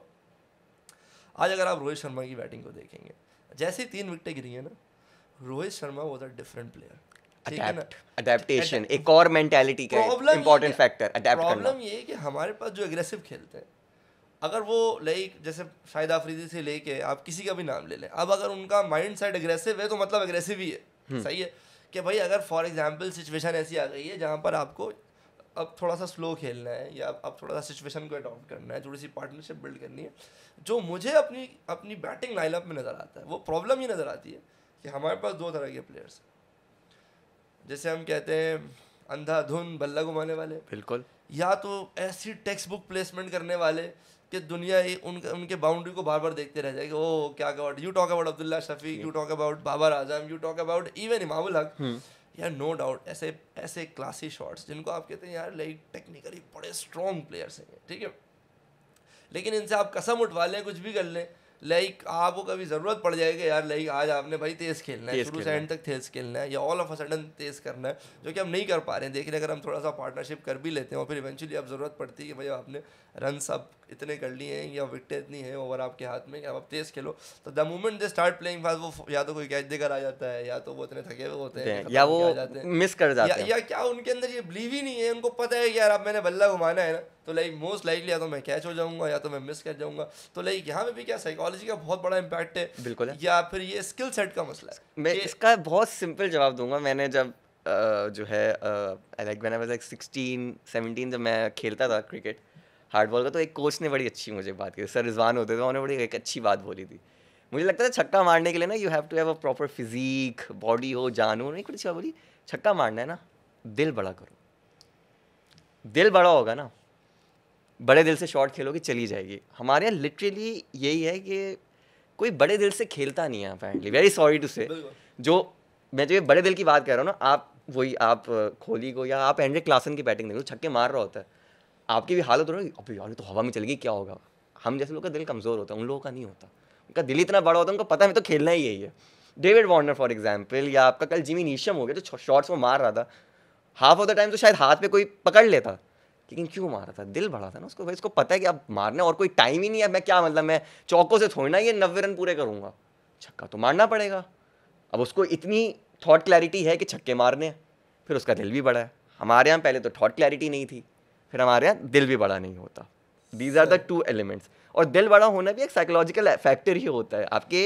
आज अगर आप रोहित शर्मा की बैटिंग को देखेंगे जैसे ही तीन विकटें गिरी है ना Rohit Sharma was a different player adaptation एक और मेंटेलिटी का इंपॉर्टेंट फैक्टर प्रॉब्लम ये कि हमारे पास जो एग्रेसिव खेलते हैं अगर वो लाइक जैसे शाहिद आफरीदी से लेके आप किसी का भी नाम ले लें अब अगर उनका माइंड सेट एग्रेसिव है तो मतलब एग्रेसिव ही है हम्म। सही है कि भाई अगर फॉर एग्जाम्पल सिचुएशन ऐसी आ गई है जहाँ पर आपको अब थोड़ा सा स्लो खेलना है या अब थोड़ा सा सिचुएशन को अडॉप्ट करना है थोड़ी सी पार्टनरशिप बिल्ड करनी है जो मुझे अपनी अपनी बैटिंग लाइनअप में नज़र आता है वो प्रॉब्लम ही नज़र आती है कि हमारे पास दो तरह के प्लेयर्स हैं जैसे हम कहते हैं अंधा धुन बल्ला घुमाने वाले बिल्कुल या तो ऐसी टेक्स्ट बुक प्लेसमेंट करने वाले कि दुनिया ही उनके उनके बाउंड्री को बार बार देखते रह जाएगी ओ क्या about you talk about Abdullah Shafique you talk about Babar Azam you talk about even Imam Haq हम्म। या नो डाउट ऐसे ऐसे क्लासी शॉट्स जिनको आप कहते हैं यार लाइक टेक्निकली बड़े स्ट्रॉन्ग प्लेयर्स हैं ठीक है लेकिन इनसे आप कसम उठवा लें कुछ भी कर लें लाइक आपको कभी ज़रूरत पड़ जाएगी यार लाइक आज आपने भाई तेज़ खेलना है शुरू से एंड तक तेज़ खेलना है या ऑल ऑफ अ सडन तेज़ करना है जो कि हम नहीं कर पा रहे हैं देखिए अगर हम थोड़ा सा पार्टनरशिप कर भी लेते हैं और फिर इवेंचुअली आप ज़रूरत पड़ती है कि भाई आपने रन सब इतने कर लिए हैं या विकटें इतनी हैं ओवर आपके हाथ में कि आप तेज़ खेलो तो the moment they start playing fast वो या तो कोई कैच देकर आ जाता है या तो वो इतने थके हुए होते हैं या वो जाते हैं मिस कर जाते हैं या, या क्या उनके अंदर ये बिलीव ही नहीं है उनको पता है कि यार अब मैंने बल्ला घुमाना है ना तो लाइक मोस्ट लाइकली या तो मैं कैच हो जाऊंगा या तो मैं मिस कर जाऊंगा तो लाइक यहाँ पे भी क्या साइकोलॉजी का बहुत बड़ा इम्पैक्ट है बिल्कुल है। या फिर ये स्किल सेट का मसला है मैं इसका बहुत सिंपल जवाब दूंगा मैंने जब जो है like when I was like जब मैं खेलता था क्रिकेट बॉल का तो एक कोच ने बड़ी अच्छी मुझे बात की सर रिजवान होते थे उन्होंने बड़ी एक अच्छी बात बोली थी मुझे लगता था छक्का मारने के लिए ना you have to have a proper physique body हो जान हो नहीं कुछ बोली छक्का मारना है ना दिल बड़ा करो दिल बड़ा होगा ना बड़े दिल से शॉट खेलोगे चली जाएगी हमारे यहाँ लिटरली यही है कि कोई बड़े दिल से खेलता नहीं है अपेरेंटली वेरी सॉरी टू से जो मैं जो बड़े दिल की बात कर रहा हूँ ना आप वही आप कोहली को या आप एंड्रिक क्लासन की बैटिंग लो छक्के मार रहा होता है आपकी भी हालत हो रही है अभी यार तो हवा में चल गई क्या होगा हम जैसे लोग का दिल कमज़ोर होता है उन लोगों का नहीं होता उनका दिल इतना बड़ा होता है उनको पता है तो खेलना ही यही है डेविड वार्नर फॉर एग्जाम्पल या आपका कल जिमी नीशम हो गया जो शॉर्ट्स में मार रहा था हाफ ऑफ द टाइम तो शायद हाथ पे कोई पकड़ लेता लेकिन क्यों मारा था दिल बड़ा था ना उसको भाई इसको पता है कि अब मारने और कोई टाइम ही नहीं है मैं क्या मतलब मैं चौकों से थोड़ी ना ये नब्बे रन पूरे करूँगा छक्का तो मारना पड़ेगा अब उसको इतनी थॉट क्लैरिटी है कि छक्के मारने फिर उसका दिल भी बड़ा है हमारे यहाँ पहले तो थॉट क्लैरिटी नहीं थी फिर हमारे यहाँ दिल भी बड़ा नहीं होता these are the two elements और दिल बड़ा होना भी एक साइकोलॉजिकल फैक्टर ही होता है आपके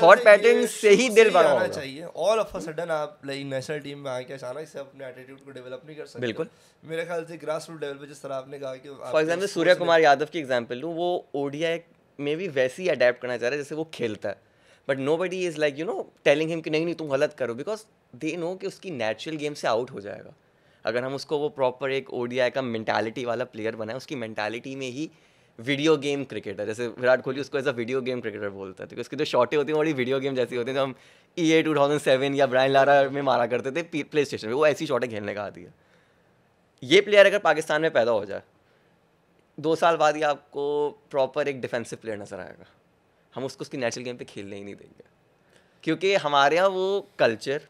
थॉट पैटर्न से ही दिल बड़ा होना चाहिए ऑल ऑफ अ सडन आप लाइक नेशनल टीम में आके अचानक से अपने एटीट्यूड को डेवलप नहीं कर सकते बिल्कुल मेरे ख्याल से ग्रास रूट लेवल पे जिस तरह आपने कहा कि फॉर एग्जांपल सूर्य कुमार यादव की एग्जांपल लूं वो ओडीआई में भी वैसे ही अडेप्ट करना चाह रहा है जैसे वो खेलता है but nobody is like you know telling him कि नहीं नहीं तुम गलत करो बिकॉज दे नो कि उसकी नेचुरल गेम से आउट हो जाएगा अगर हम उसको वो प्रॉपर एक ओडीआई का मैंटालिटी वाला प्लेयर बनाए उसकी मैंटालिटी में ही वीडियो गेम क्रिकेटर जैसे विराट कोहली उसको as a video game cricketer बोलता क्योंकि तो उसकी जो शॉटें होती हैं बड़ी वीडियो गेम जैसी होती हैं जो हम E A two thousand seven या ब्राइन लारा में मारा करते थे प्ले स्टेशन में वो ऐसी शॉटें खेलने का आती है ये प्लेयर अगर पाकिस्तान में पैदा हो जाए दो साल बाद ही आपको प्रॉपर एक डिफेंसिव प्लेयर नज़र आएगा हम उसको उसकी नेचुरल गेम पे खेलने ही नहीं देंगे क्योंकि हमारे यहाँ वो कल्चर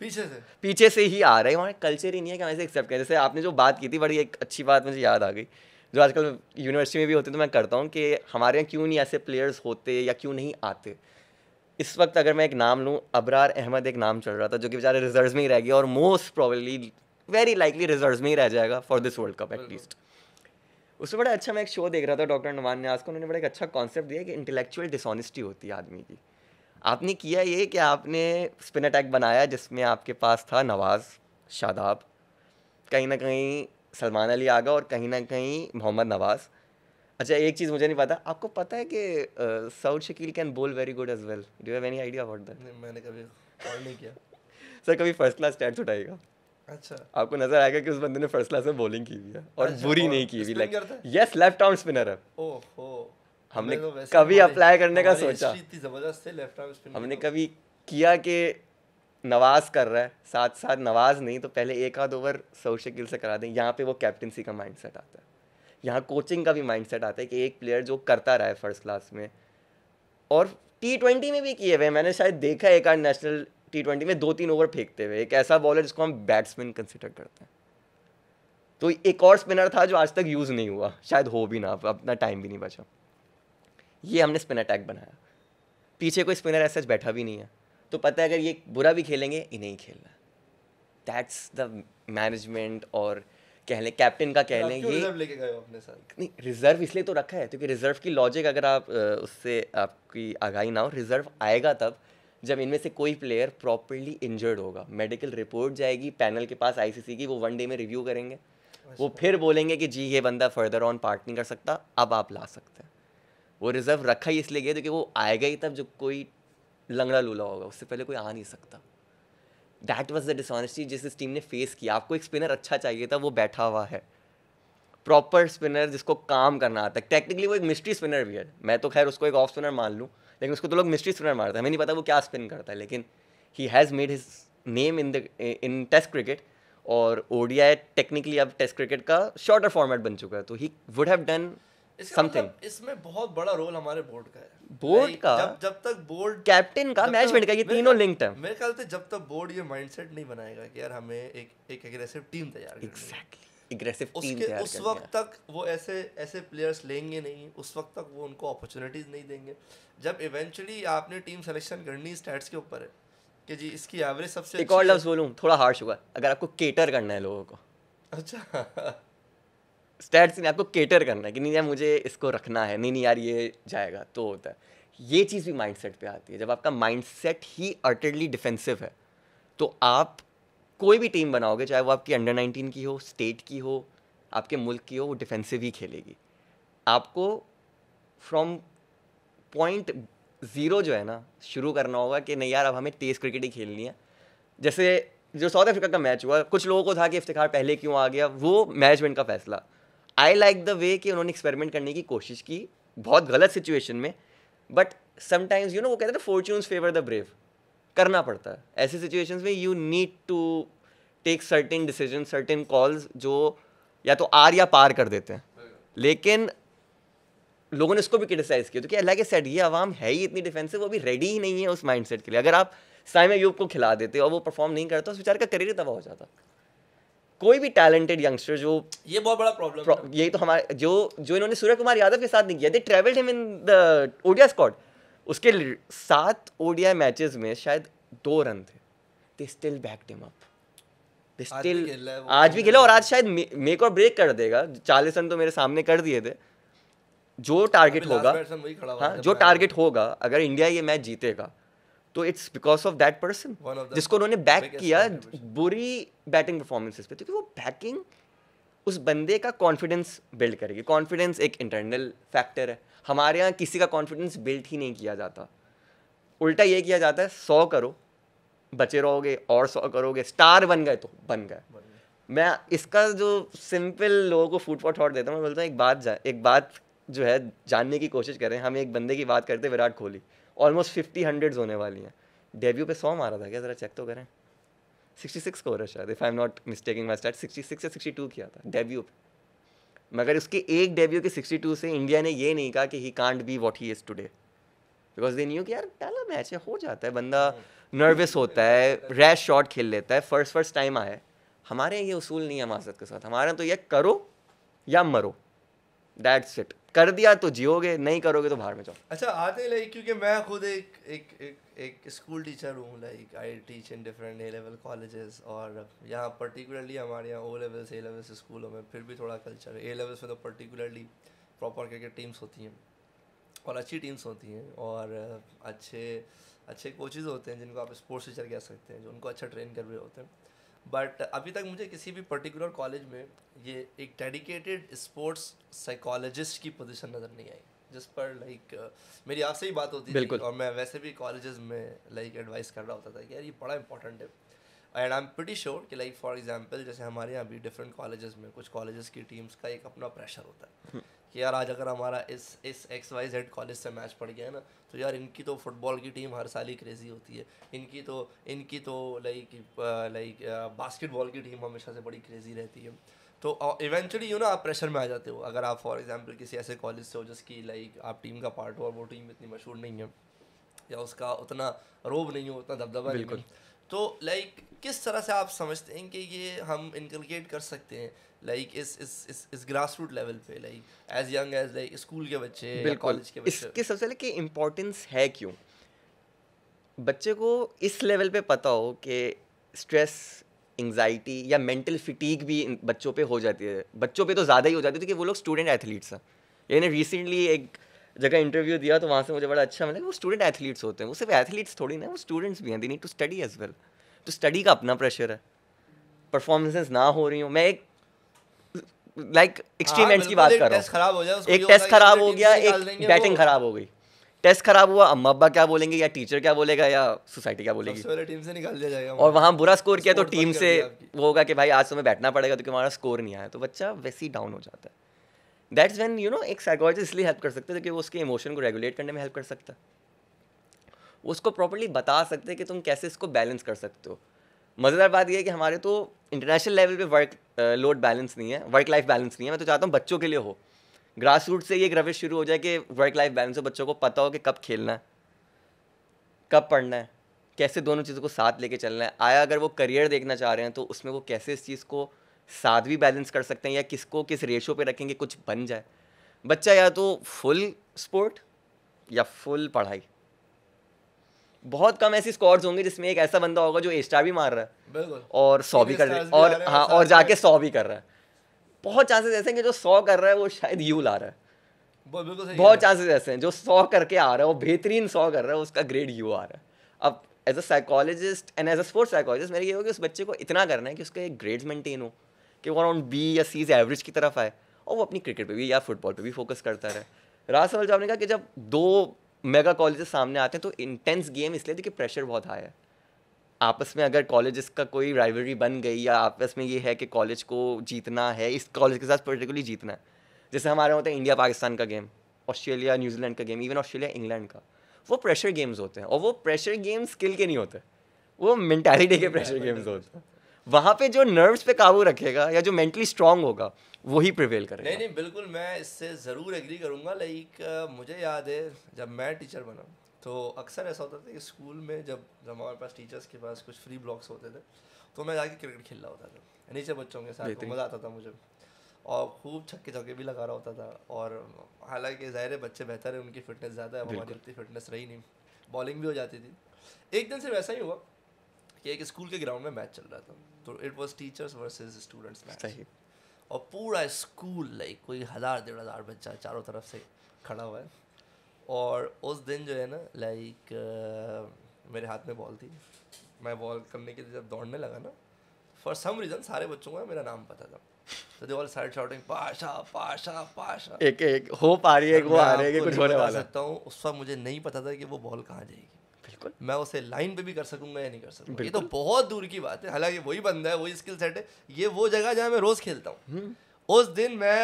पीछे से पीछे से ही आ रहे हैं वहाँ कल्चर ही नहीं है कि हम ऐसे एक्सेप्ट करें जैसे आपने जो बात की थी बड़ी एक अच्छी बात मुझे याद आ गई जो आजकल यूनिवर्सिटी में भी होते तो मैं करता हूँ कि हमारे यहाँ क्यों नहीं ऐसे प्लेयर्स होते या क्यों नहीं आते इस वक्त अगर मैं एक नाम लूँ अबरार अहमद एक नाम चल रहा था जो कि बेचारे रिजर्व में ही रह गया और most probably very likely reserve में ही रह जाएगा for this world cup at least उसमें बड़ा अच्छा मैं एक शो देख रहा था डॉक्टर नवान न्यास को उन्होंने बड़ा एक अच्छा कॉन्सेप्ट दिया कि इंटेलेक्चुअल डिसऑनेस्टी होती है आदमी की आपने किया ये कि आपने स्पिन अटैक बनाया जिसमें आपके पास था नवाज़ शादाब कहीं ना कहीं सलमान अली आगा और कहीं ना कहीं मोहम्मद नवाज़ अच्छा एक चीज़ मुझे नहीं पता आपको पता है कि Saud Shakeel can bowl very good as well do have any idea about that मैंने कभी कॉल नहीं किया सर कभी फर्स्ट क्लास स्टैंड उठाएगा अच्छा आपको नजर आएगा कि उस बंदे ने फर्स्ट क्लास में बॉलिंग की हुई है और अच्छा, बुरी और नहीं की हुई like yes left arm spinner है ओहो हमने तो कभी अप्लाई करने का सोचा हमने तो। कभी किया कि नवाज कर रहा है साथ साथ नवाज नहीं तो पहले एक आध ओवर सौ शकील से करा दें यहाँ पे वो कैप्टनसी का सेट आता है यहाँ कोचिंग का भी सेट आता है कि एक प्लेयर जो करता रहा है फर्स्ट क्लास में और टी ट्वेंटी में भी किए हुए मैंने शायद देखा एक आध नेशनल टी ट्वेंटी में दो तीन ओवर फेंकते हुए एक ऐसा बॉलर जिसको हम बैट्समैन कंसिडर करते हैं तो एक और स्पिनर था जो आज तक यूज़ नहीं हुआ शायद हो भी ना अपना टाइम भी नहीं बचा ये हमने स्पिन अटैक बनाया पीछे कोई स्पिनर ऐसा बैठा भी नहीं है तो पता है अगर ये बुरा भी खेलेंगे इन्हें ही खेलना दैट्स द मैनेजमेंट और कह लें कैप्टन का कह लें ये नहीं रिजर्व इसलिए तो रखा है क्योंकि रिजर्व की लॉजिक अगर आप उससे आपकी आगाही ना हो रिजर्व आएगा तब जब इनमें से कोई प्लेयर प्रॉपरली इंजर्ड होगा मेडिकल रिपोर्ट जाएगी पैनल के पास आईसीसी की वो वन डे में रिव्यू करेंगे वो अच्छा। फिर बोलेंगे कि जी ये बंदा फर्दर ऑन पार्ट नहीं कर सकता अब आप ला सकते हैं वो रिजर्व रखा ही इसलिए गया क्योंकि वो आएगा ही तब जो कोई लंगड़ा लूला होगा उससे पहले कोई आ नहीं सकता दैट वॉज द डिसऑनेस्टी जिस इस टीम ने फेस किया आपको एक स्पिनर अच्छा चाहिए था वो बैठा हुआ है प्रॉपर स्पिनर जिसको काम करना आता है टेक्निकली वो एक मिस्ट्री स्पिनर भी है मैं तो खैर उसको एक ऑफ स्पिनर मान लूँ लेकिन उसको तो लोग मिस्ट्री स्पिनर मारते हैं हमें नहीं पता वो क्या स्पिन करता है लेकिन he has made his name in the in test cricket और ओडीआई टेक्निकली अब टेस्ट क्रिकेट का शॉर्टर फॉर्मेट बन चुका है तो he would have done something मतलब इसमें बहुत बड़ा रोल हमारे बोर्ड का है बोर्ड का जब, जब तक बोर्ड कैप्टन का मैनेजमेंट का ये तीनों लिंक्ड है मेरे ख्याल से जब तक बोर्ड ये माइंडसेट नहीं बनाएगा कि यार हमें एक एक एग्रेसिव टीम तैयार करनी है एग्जैक्टली एग्रेसिव टीम तैयार उस वक्त तक वो ऐसे ऐसे प्लेयर्स लेंगे नहीं उस वक्त तक वो उनको अपॉर्चुनिटीज नहीं देंगे जब इवेंचुअली आपने टीम सिलेक्शन करनी स्टैट्स के ऊपर है कि जी इसकी एवरेज सबसे एक और लफ्ज बोलूं थोड़ा हार्श होगा अगर आपको केटर करना है लोगों को अच्छा स्टैट्स ने आपको केटर करना है कि नहीं यार मुझे इसको रखना है नहीं नहीं यार ये जाएगा तो होता है ये चीज़ भी माइंडसेट पे आती है जब आपका माइंडसेट ही अटरली डिफेंसिव है तो आप कोई भी टीम बनाओगे चाहे वो आपकी अंडर नाइनटीन की हो स्टेट की हो आपके मुल्क की हो वो डिफेंसिव ही खेलेगी आपको फ्रॉम पॉइंट ज़ीरो जो है ना शुरू करना होगा कि नहीं यार अब हमें तेज़ क्रिकेट ही खेलनी है जैसे जो साउथ अफ्रीका का मैच हुआ कुछ लोगों को था कि इफ्तार पहले क्यों आ गया वो मैनेजमेंट का फैसला आई लाइक द वे कि उन्होंने एक्सपेरिमेंट करने की कोशिश की बहुत गलत सिचुएशन में बट समटाइम्स यू नो वो कहते हैं फॉर्चून फेवर द ब्रेव करना पड़ता है ऐसे सिचुएशंस में you need to take certain decision certain calls जो या तो आर या पार कर देते हैं लेकिन लोगों ने इसको भी क्रिटिसाइज़ किया तो कि अल्लाह के सेट ये आवाम है ही इतनी डिफेंसिव वो भी रेडी ही नहीं है उस सेट के लिए अगर आप साइम यूब को खिला देते और वो परफॉर्म नहीं करता उस विचार का करियर तबाह हो जाता कोई भी टैलेंटेड यंगस्टर जो ये बहुत बड़ा प्रॉब्लम ये तो हमारे जो जो इन्होंने सूर्य कुमार यादव के साथ नहीं किया they travelled him in the ODI squad उसके सात ओडिया मैचेस में शायद दो रन थे they still back him up they still आज भी खेला और आज शायद मेक और ब्रेक कर देगा चालीस रन तो मेरे सामने कर दिए थे जो टारगेट होगा हाँ जो टारगेट होगा अगर इंडिया ये मैच जीतेगा तो it's because of that person जिसको उन्होंने बैक किया बुरी बैटिंग परफॉर्मेंसेस पे क्योंकि वो बैकिंग उस बंदे का कॉन्फिडेंस बिल्ड करेगी कॉन्फिडेंस एक इंटरनल फैक्टर है हमारे यहाँ किसी का कॉन्फिडेंस बिल्ड ही नहीं किया जाता उल्टा ये किया जाता है सौ करो बचे रहोगे और सौ करोगे स्टार बन गए तो बन गए मैं इसका जो सिंपल लोगों को फूड फॉर थॉट देता हूँ मैं बोलता हूँ एक बात जा एक बात जो है जानने की कोशिश करें हम एक बंदे की बात करते Virat Kohli almost fifty hundreds होने वाली हैं डेब्यू पे सौ मारा था क्या ज़रा चेक तो करें सिक्सटी सिक्स स्कोर है शायद if I am not mistaking my start sixty six या सिक्सटी टू किया था डेब्यू पे मगर उसके एक डेब्यू के सिक्सटी टू से इंडिया ने ये नहीं कहा कि he can't be what he is today because they knew कि यार पहला मैच है हो जाता है बंदा नर्वस होता है रैश शॉट खेल लेता है फर्स्ट फर्स्ट टाइम आए हमारे ये उसूल नहीं है मासद के साथ हमारे तो ये करो या मरो दैट्स इट कर दिया तो जियोगे नहीं करोगे तो बाहर में जाओ अच्छा आते लाइक क्योंकि मैं खुद एक एक एक एक स्कूल टीचर हूँ like I teach in different A level colleges और यहाँ पर्टिकुलरली हमारे यहाँ ओ लेवल्स ए लेवल्स स्कूलों में फिर भी थोड़ा कल्चर ए लेवल्स में तो पर्टिकुलरली प्रॉपर क्रिकेट टीम्स होती हैं और अच्छी टीम्स होती हैं और अच्छे अच्छे कोचेज़ होते हैं जिनको आप स्पोर्ट्स टीचर कह सकते हैं जो उनको अच्छा ट्रेन कर रहे होते हैं बट अभी तक मुझे किसी भी पर्टिकुलर कॉलेज में ये एक डेडिकेटेड स्पोर्ट्स साइकोलॉजिस्ट की पोजीशन नज़र नहीं आई जिस पर लाइक uh, मेरी आपसे ही बात होती थी और मैं वैसे भी कॉलेजेस में लाइक एडवाइस कर रहा होता था कि यार ये बड़ा इंपॉर्टेंट है and I am pretty sure कि लाइक फॉर एग्जाम्पल जैसे हमारे यहाँ भी डिफरेंट कॉलेजेस में कुछ कॉलेजेस की टीम्स का एक अपना प्रेशर होता है कि यार आज अगर हमारा इस इस एक्स वाई जेड कॉलेज से मैच पड़ गया है ना तो यार इनकी तो फुटबॉल की टीम हर साल ही क्रेज़ी होती है इनकी तो इनकी तो लाइक लाइक बास्केटबॉल की टीम हमेशा से बड़ी क्रेज़ी रहती है तो इवेंचुअली यू ना आप प्रेशर में आ जाते हो अगर आप फॉर एग्जाम्पल किसी ऐसे कॉलेज से हो जिसकी लाइक आप टीम का पार्ट हो और वो टीम इतनी मशहूर नहीं है या उसका उतना रोब नहीं हो उतना दबदबा नहीं तो लाइक किस तरह से आप समझते हैं कि ये हम इनकलकेट कर सकते हैं लाइक इस इस इस इस ग्रास रूट लेवल पे like as young age like school के बच्चे कॉलेज के बच्चे इसके सबसे कि इम्पोर्टेंस है क्यों बच्चे को इस लेवल पे पता हो कि स्ट्रेस एंगजाइटी या मेंटल फिटीक भी बच्चों पे हो जाती है बच्चों पे तो ज़्यादा ही हो जाती है क्योंकि वो लोग स्टूडेंट एथलीट्स हैं यानी रिसेंटली एक जगह इंटरव्यू दिया तो वहाँ से मुझे बड़ा अच्छा मिला वो स्टूडेंट एथलीट्स होते हैं वो सिर्फ एथलीट्स थोड़ी ना वो स्टूडेंट्स भी हैं they need to study as well तो स्टडी का अपना प्रेशर है परफॉर्मेंसेस ना हो रही हूँ मैं एक लाइक एक्सट्रीम एंड्स की बात कर रहा हूँ एक टेस्ट खराब हो गया एक बैटिंग खराब हो गई टेस्ट खराब हुआ अम्मा अब्बा क्या बोलेंगे या टीचर क्या बोलेगा या सोसाइटी क्या बोलेगी टीम से निकाल दिया जाएगा और वहाँ बुरा स्कोर किया तो टीम से वो होगा कि भाई आज तुम्हें बैठना पड़ेगा तो हमारा स्कोर नहीं आया तो बच्चा वैसे ही डाउन हो जाता है दैट्स वैन यू नो एक साइकोलॉजिस्ट इसलिए हेल्प कर सकते हैं कि वो उसके इमोशन को रेगुलेट करने में हेल्प कर सकता उसको प्रॉपरली बता सकते हैं कि तुम कैसे इसको बैलेंस कर सकते हो मज़ेदार बात यह है कि हमारे तो इंटरनेशनल लेवल पे वर्क लोड बैलेंस नहीं है वर्क लाइफ बैलेंस नहीं है मैं तो चाहता हूँ बच्चों के लिए हो ग्रास रूट से ये एक रविश शुरू हो जाए कि वर्क लाइफ बैलेंस हो बच्चों को पता हो कि कब खेलना है कब पढ़ना है कैसे दोनों चीज़ों को साथ लेके चलना है आया अगर वो करियर देखना चाह रहे हैं तो उसमें वो कैसे इस चीज़ को साथ भी बैलेंस कर सकते हैं या किसको किस रेशो पे रखेंगे कुछ बन जाए बच्चा या तो फुल स्पोर्ट या फुल पढ़ाई बहुत कम ऐसी स्कॉर्स होंगे जिसमें एक ऐसा बंदा होगा जो एस्टा भी मार रहा है और सौ भी कर रहा है और हाँ और जाके सौ भी कर रहा है बहुत चांसेस ऐसे हैं कि जो सौ कर रहा है वो शायद यू ला रहा है बहुत चांसेस ऐसे हैं जो सौ करके आ रहा है वो बेहतरीन सौ कर रहा है उसका ग्रेड यू आ रहा है अब as a psychologist and as a sports psychologist मेरे ये हो कि उस बच्चे को इतना करना है कि उसके ग्रेड्स मेंटेन हो कि वो अराउंड बी या सी से एवरेज की तरफ आए और वो अपनी क्रिकेट पे भी या फुटबॉल पे भी फोकस करता रहे सवाल साहब ने कहा कि जब दो मेगा कॉलेज सामने आते हैं तो इंटेंस गेम इसलिए देखिए प्रेशर बहुत हाई है आपस में अगर कॉलेज़ का कोई राइवरी बन गई या आपस में ये है कि कॉलेज को जीतना है इस कॉलेज के साथ पर्टिकुलरली जीतना है जैसे हमारे होते हैं इंडिया पाकिस्तान का गेम ऑस्ट्रेलिया न्यूजीलैंड का गेम इवन ऑस्ट्रेलिया इंग्लैंड का वो प्रेशर गेम्स होते हैं और वो प्रेशर गेम्स स्किल के नहीं होते वो मैंटेलिटी के प्रेशर गेम्स होते हैं वहाँ पे जो नर्व्स पे काबू रखेगा या जो मेंटली स्ट्रांग होगा वही प्रिवेल करेगा नहीं नहीं बिल्कुल मैं इससे ज़रूर एग्री करूँगा लाइक मुझे याद है जब मैं टीचर बना तो अक्सर ऐसा होता था कि स्कूल में जब जब हमारे पास टीचर्स के पास कुछ फ्री ब्लॉक्स होते थे तो मैं जाके क्रिकेट खेल रहा होता था नीचे बच्चों के साथ मज़ा आता था मुझे और खूब छक्के चौके भी लगा रहा होता था और हालांकि ज़ाहिर है बच्चे बेहतर है उनकी फ़िटनेस ज़्यादा है हमारी उतनी फिटनेस रही नहीं बॉलिंग भी हो जाती थी एक दिन से वैसा ही हुआ कि एक स्कूल के ग्राउंड में मैच चल रहा था तो it was teachers versus students match और पूरा स्कूल लाइक कोई हज़ार डेढ़ हज़ार बच्चा चारों तरफ से खड़ा हुआ है और उस दिन जो है ना लाइक मेरे हाथ में बॉल थी मैं बॉल करने के लिए जब दौड़ने लगा ना फॉर सम रीज़न सारे बच्चों को मेरा नाम पता था तो they all side shouting Pasha Pasha Pasha एक एक हो पा रही है एक वो आ रही है कुछ होने वाला सकता हूँ उस वक्त मुझे नहीं पता था कि वो बॉल कहाँ जाएगी बिल्कुल मैं उसे लाइन पे भी कर सकूंगा या नहीं कर सकूंगा ये तो बहुत दूर की बात है हालांकि वही बंदा है वही स्किल सेट है ये वो जगह जहाँ मैं रोज़ खेलता हूँ हम्म। उस दिन मैं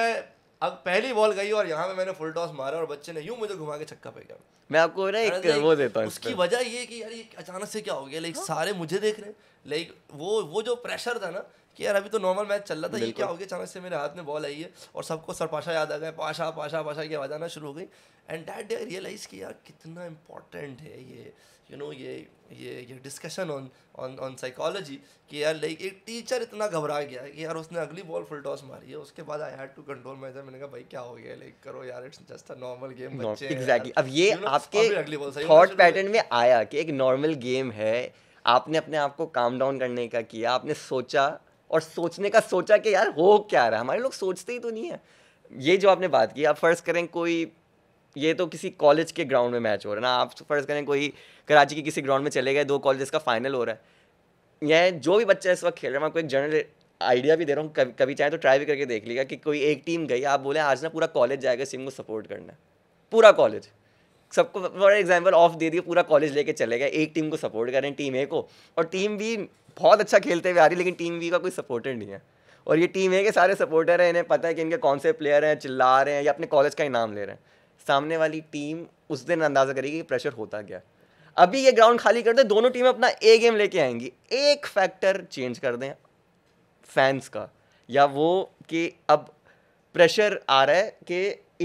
अब पहली बॉल गई और यहाँ पे मैंने फुल टॉस मारा और बच्चे ने यूं मुझे घुमा के छक्का पे गया मैं आपको ना एक वो देता हूँ उसकी वजह ये कि यार ये अचानक से क्या हो गया लाइक हाँ। सारे मुझे देख रहे हैं लाइक वो वो जो प्रेशर था ना कि यार अभी तो नॉर्मल मैच चल रहा था ये क्या हो गया अचानक से मेरे हाथ में बॉल आई है और सबको सरपाशा याद आ गया पाशा पाशा पाशा की आवाज़ आना शुरू हो गई एंड डैट डे रियलाइज़ किया कितना इंपॉर्टेंट है ये यू नो ये ये ये discussion on on on psychology कि यार लाइक एक टीचर इतना घबरा गया कि यार उसने अगली बॉल फुल टॉस मारी है उसके बाद I had to control myself मैंने कहा भाई क्या हो गया लाइक करो यार it's just a normal game बच्चे एग्जैक्टली अब ये आपके थॉट पैटर्न में आया कि एक नॉर्मल गेम है आपने अपने आप को काम डाउन करने का किया आपने सोचा और सोचने का सोचा कि यार हो क्या रहा हमारे लोग सोचते ही तो नहीं है ये जो आपने बात की आप फर्ज करें कोई ये तो किसी कॉलेज के ग्राउंड में मैच हो रहा है ना आप फर्ज करें कोई कराची के किसी ग्राउंड में चले गए दो कॉलेज का फाइनल हो रहा है यह जो भी बच्चा इस वक्त खेल रहा है मैं आपको एक जनरल आइडिया भी दे रहा हूँ कभी कभी चाहे तो ट्राई भी करके देख लीजिएगा कि कोई एक टीम गई आप बोले आज ना पूरा कॉलेज जाएगा सिम को सपोर्ट करना पूरा कॉलेज सबको फॉर एग्जाम्पल ऑफ दे दिए पूरा कॉलेज लेके चले गए एक टीम को सपोर्ट कर रहे हैं टीम ए को और टीम बी बहुत अच्छा खेलते हुए आ रही है लेकिन टीम बी का कोई सपोर्टर नहीं है और ये टीम ए के सारे सपोर्टर हैं इन्हें पता है कि इनके कौन से प्लेयर हैं चिल्ला रहे हैं या अपने कॉलेज का ही नाम ले रहे हैं सामने वाली टीम उस दिन अंदाज़ा करेगी कि प्रेशर होता क्या अभी ये ग्राउंड खाली कर दे दोनों टीमें अपना ए गेम लेके आएंगी एक फैक्टर चेंज कर दें फैंस का या वो कि अब प्रेशर आ रहा है कि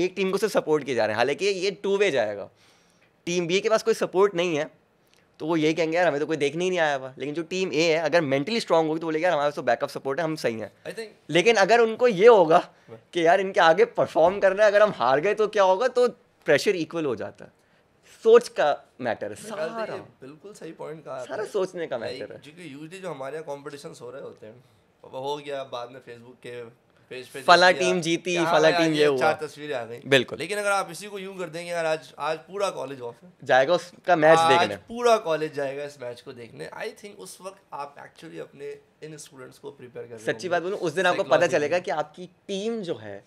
एक टीम को सिर्फ सपोर्ट किए जा रहे हैं हालांकि ये टू वे जाएगा टीम बी के पास कोई सपोर्ट नहीं है तो वो यही कहेंगे यार हमें तो कोई देखने ही नहीं आया हुआ लेकिन जो टीम ए है अगर मेंटली स्ट्रांग होगी तो बोलेगा यार हमारे तो बैकअप सपोर्ट है हम सही हैं think... लेकिन अगर उनको ये होगा हाँ। कि यार इनके आगे परफॉर्म कर रहे हैं अगर हम हार गए तो क्या होगा तो प्रेशर इक्वल हो जाता है सोच का मैटर है सारा बिल्कुल सही पॉइंट का सारा सोचने का मैटर है क्योंकि यूजली जो हमारे यहाँ कॉम्पिटिशन हो रहे होते हैं वो हो गया बाद में फेसबुक के फला टीम जीती फला टीम ये हुआ चार तस्वीरें आ गई बिल्कुल लेकिन अगर आप इसी को यूं कर देंगे यार आज आज पूरा कॉलेज ऑफ है जाएगा उसका मैच आज देखने पूरा कॉलेज जाएगा इस मैच को देखने आई थिंक उस वक्त आप एक्चुअली अपने इन स्टूडेंट्स को प्रिपेयर कर सच्ची बात बोलूँ उस दिन आपको पता चलेगा कि आपकी टीम जो है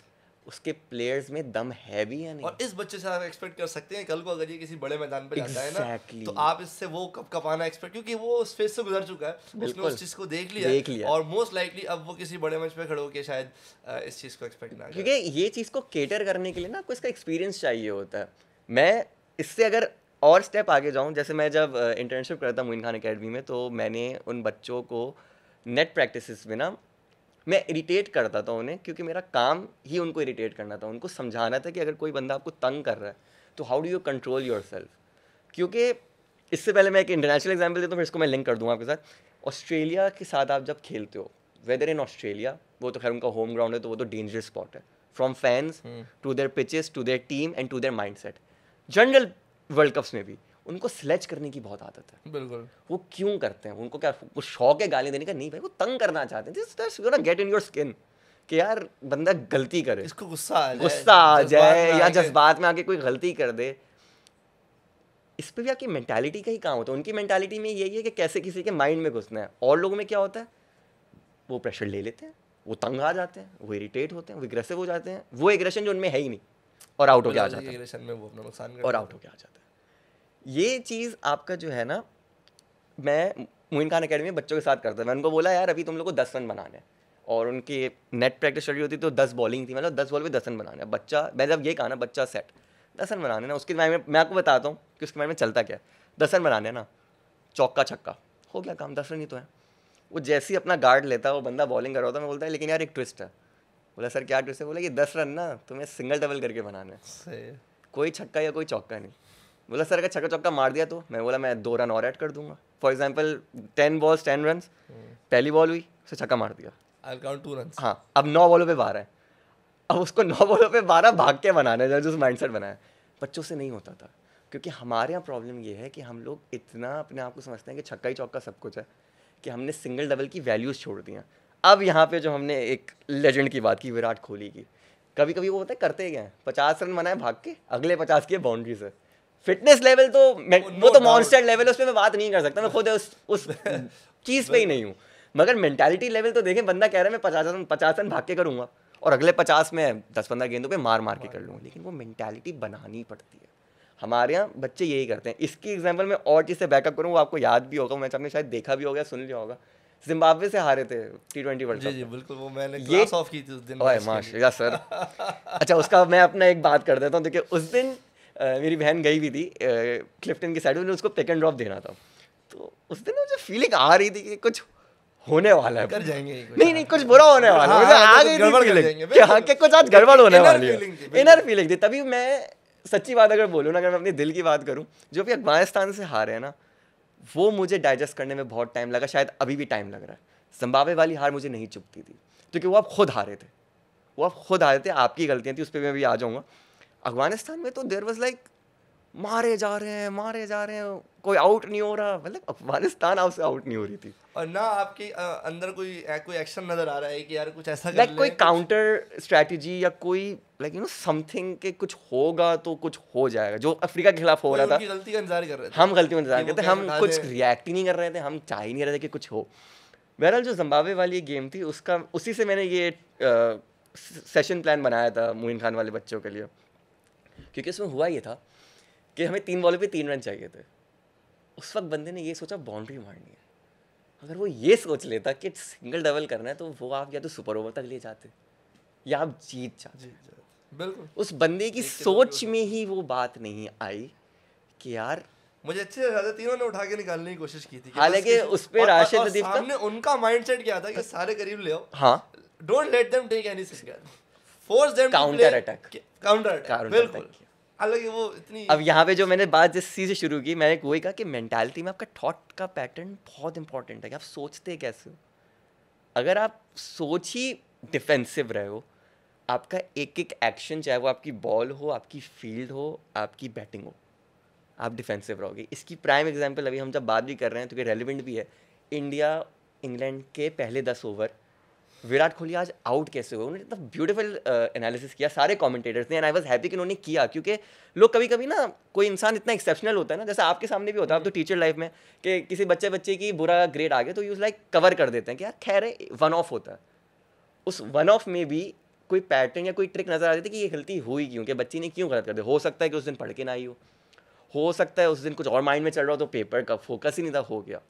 उसके प्लेयर्स में दम है भी या नहीं और इस बच्चे से आप एक्सपेक्ट कर सकते हैं कल को अगर ये किसी बड़े मैदान पर exactly. जाता है ना तो आप इससे वो कप कपाना एक्सपेक्ट क्योंकि वो उस फेस से गुजर चुका है उसने उस चीज को देख लिया, देख लिया। और मोस्ट लाइकली अब वो किसी बड़े मंच पे खड़े होकर शायद इस चीज को एक्सपेक्ट ना क्योंकि ये चीज को केटर करने के लिए ना आपको इसका एक्सपीरियंस चाहिए होता है मैं इससे अगर और स्टेप आगे जाऊँ जैसे मैं जब इंटर्नशिप करता हूँ मोइन खान अकेडमी में तो मैंने उन बच्चों को नेट प्रैक्टिस में ना मैं इरिटेट करता था उन्हें क्योंकि मेरा काम ही उनको इरिटेट करना था उनको समझाना था कि अगर कोई बंदा आपको तंग कर रहा है तो how do you control yourself क्योंकि इससे पहले मैं एक इंटरनेशनल एग्जाम्पल देता हूँ फिर इसको मैं लिंक कर दूँ आपके साथ ऑस्ट्रेलिया के साथ आप जब खेलते हो वेदर इन ऑस्ट्रेलिया वो तो खैर उनका होम ग्राउंड है तो वो तो डेंजरस स्पॉट है from fans to their pitches to their team and to their mindset general world cups में भी उनको स्लेच करने की बहुत आदत है बिल्कुल वो क्यों करते हैं उनको क्या वो शौक है गाली देने का नहीं भाई वो तंग करना चाहते हैं गेट इन योर स्किन कि यार बंदा गलती करे इसको गुस्सा आ जाए गुस्सा आ जाए या जज्बात में आके कोई गलती कर दे इस पर भी आपकी मैंटेलिटी का ही काम होता है उनकी मैंटेलिटी में यही है कि कैसे किसी के माइंड में घुसना है और लोगों में क्या होता है वो प्रेशर ले लेते हैं वो तंग आ जाते हैं वो इरीटेट होते हैं वो एग्रेसिव हो जाते हैं वो एग्रेशन जो उनमें है ही नहीं और आउट होकर आ जाता है और आउट होकर आ जाता है ये चीज़ आपका जो है ना मैं मोइन खान अकेडमी में बच्चों के साथ करता मैं उनको बोला यार अभी तुम लोग को दस रन बनाने हैं और उनकी नेट प्रैक्टिस चल रही होती तो दस बॉलिंग थी मतलब दस बॉल पर दस रन बनाने बच्चा मैं जब ये कहा ना बच्चा सेट दस रन बनाने ना उसके बारे में मैं आपको बताता हूँ कि उसके बारे में चलता क्या दस रन बनाने ना चौका छक्का हो गया काम दस रन ही तो है वो जैसे ही अपना गार्ड लेता वो बंदा बॉलिंग कर रहा होता मैं बोलता है लेकिन यार एक ट्विस्ट है बोला सर क्या ट्विस्ट है बोला कि दस रन ना तुम्हें सिंगल डबल करके बनाना है कोई छक्का या कोई चौका नहीं बोला सर अगर छक्का चौका मार दिया तो मैं बोला मैं दो रन और ऐड कर दूंगा for example ten balls ten run पहली बॉल हुई उसे छक्का मार दिया हाँ अब नौ बॉलों पर बारह है अब उसको नौ बॉलों पर बारह भाग के बनाना है जो माइंड सेट बनाया बच्चों से नहीं होता था क्योंकि हमारे यहाँ प्रॉब्लम ये है कि हम लोग इतना अपने आप को समझते हैं कि छक्का ही चौका सब कुछ है कि हमने सिंगल डबल की वैल्यूज़ छोड़ दी हैं अब यहाँ पे जो हमने एक लेजेंड की बात की विराट कोहली की कभी कभी वो होता है करते गए हैं पचास रन बनाए भाग के अगले पचास की बाउंड्रीज है फिटनेस लेवल तो मैं oh, वो तो मॉन्स्टर लेवल है उस पर मैं बात नहीं कर सकता मैं खुद उस उस चीज़ पे ही नहीं हूँ मगर मेंटालिटी लेवल तो देखें बंदा कह रहा है मैं पचास रन पचास रन भाग के करूँगा और अगले पचास में दस पंद्रह गेंदों पे मार मार के कर लूँगा लेकिन वो मैंटेलिटी बनानी पड़ती है हमारे यहाँ बच्चे यही करते हैं इसकी एग्जाम्पल मैं और चीज़ से बैकअप करूँ वो आपको याद भी होगा मैं आपने शायद देखा भी होगा सुन लिया होगा जिम्बाब्वे से हारे थे टी ट्वेंटी वर्ल्ड जी जी बिल्कुल वो मैंने ये ऑफ की थी उस दिन ओए सर अच्छा उसका मैं अपना एक बात कर देता हूँ देखिए उस दिन मेरी बहन गई भी थी क्लिफ्टन की साइड में उसको पिक एंड ड्रॉप देना था तो उस दिन मुझे फीलिंग आ रही थी कि कुछ होने वाला है कर जाएंगे नहीं नहीं कुछ हाँ। बुरा होने वाला है हाँ, हाँ, आ तो गई गड़बड़ कि कुछ आज गड़बड़ होने वाली है इनर फीलिंग थी तभी मैं सच्ची बात अगर बोलूँ ना अगर मैं अपने दिल की बात करूँ जो भी अफगानिस्तान से हारे हैं ना वो मुझे डाइजेस्ट करने में बहुत टाइम लगा शायद अभी भी टाइम लग रहा है संभावे वाली हार मुझे नहीं चुपती थी क्योंकि वो आप खुद हारे थे वो आप खुद हारे थे आपकी गलतियाँ थी उस पर मैं भी आ जाऊँगा अफगानिस्तान में तो देर वॉज लाइक मारे जा रहे हैं मारे जा रहे हैं कोई आउट नहीं हो रहा मतलब अफगानिस्तान आपसे आउट नहीं हो रही थी और ना आपके अंदर कोई कोई एक्शन नजर आ रहा है कि यार कुछ ऐसा लाइक कोई काउंटर स्ट्रेटजी या कोई लाइक यू नो समथिंग के कुछ होगा तो कुछ हो जाएगा जो अफ्रीका के खिलाफ हो रहा था गलती का इंतजार कर रहे थे हम गलती का इंतजार थे हम कुछ रिएक्ट ही नहीं कर रहे थे हम चाह ही नहीं रहे थे कि कुछ हो बहरहाल जो जम्बावे वाली गेम थी उसका उसी से मैंने ये सेशन प्लान बनाया था मोइन खान वाले बच्चों के लिए क्योंकि उसमें हुआ ये था कि हमें तीन बॉल पे तीन रन चाहिए थे उस वक्त बंदे ने ये सोचा बाउंड्री मारनी है अगर वो ये सोच लेता कि सिंगल डबल करना है तो वो आप या तो सुपर ओवर तक ले जाते या आप जीत जाते बिल्कुल उस बंदे की सोच में ही वो बात नहीं आई कि यार मुझे अच्छे से ज्यादा तीनों ने उठा के निकालने की कोशिश की थी हालांकि उस पर राशिद नदीफ का उनका माइंडसेट क्या था कि हाँ। सारे करीब ले आओ हाँ don't let them take any single force them counter attack counter attack बिल्कुल हालांकि वो इतनी अब यहाँ पे जो मैंने बात जिस चीज़ से शुरू की मैंने वही कहा कि मेंटालिटी में आपका थॉट का पैटर्न बहुत इंपॉर्टेंट है कि आप सोचते कैसे हो अगर आप सोच ही डिफेंसिव रहे हो आपका एक एक एक्शन चाहे वो आपकी बॉल हो आपकी फील्ड हो आपकी बैटिंग हो आप डिफेंसिव रहोगे इसकी प्राइम एग्जाम्पल अभी हम जब बात भी कर रहे हैं तो ये रेलिवेंट भी है इंडिया इंग्लैंड के पहले दस ओवर विराट कोहली आज आउट कैसे हुए उन्होंने इतना ब्यूटीफुल एनालिसिस uh, किया सारे कमेंटेटर्स ने एंड आई वाज हैप्पी कि उन्होंने किया क्योंकि लोग कभी कभी ना कोई इंसान इतना एक्सेप्शनल होता है ना जैसे आपके सामने भी होता है आप तो टीचर लाइफ में कि किसी बच्चे बच्चे की बुरा ग्रेड आ गया तो यूज लाइक कवर कर देते हैं कि यार खैर वन ऑफ होता है उस वन ऑफ में भी कोई पैटर्न या कोई ट्रिक नज़र आ रही थी कि ये गलती हुई क्यों कि बच्ची ने क्यों गलत कर दिया हो सकता है कि उस दिन पढ़ के ना आई हो हो सकता है उस दिन कुछ और माइंड में चल रहा हो तो पेपर का फोकस ही नहीं था हो गया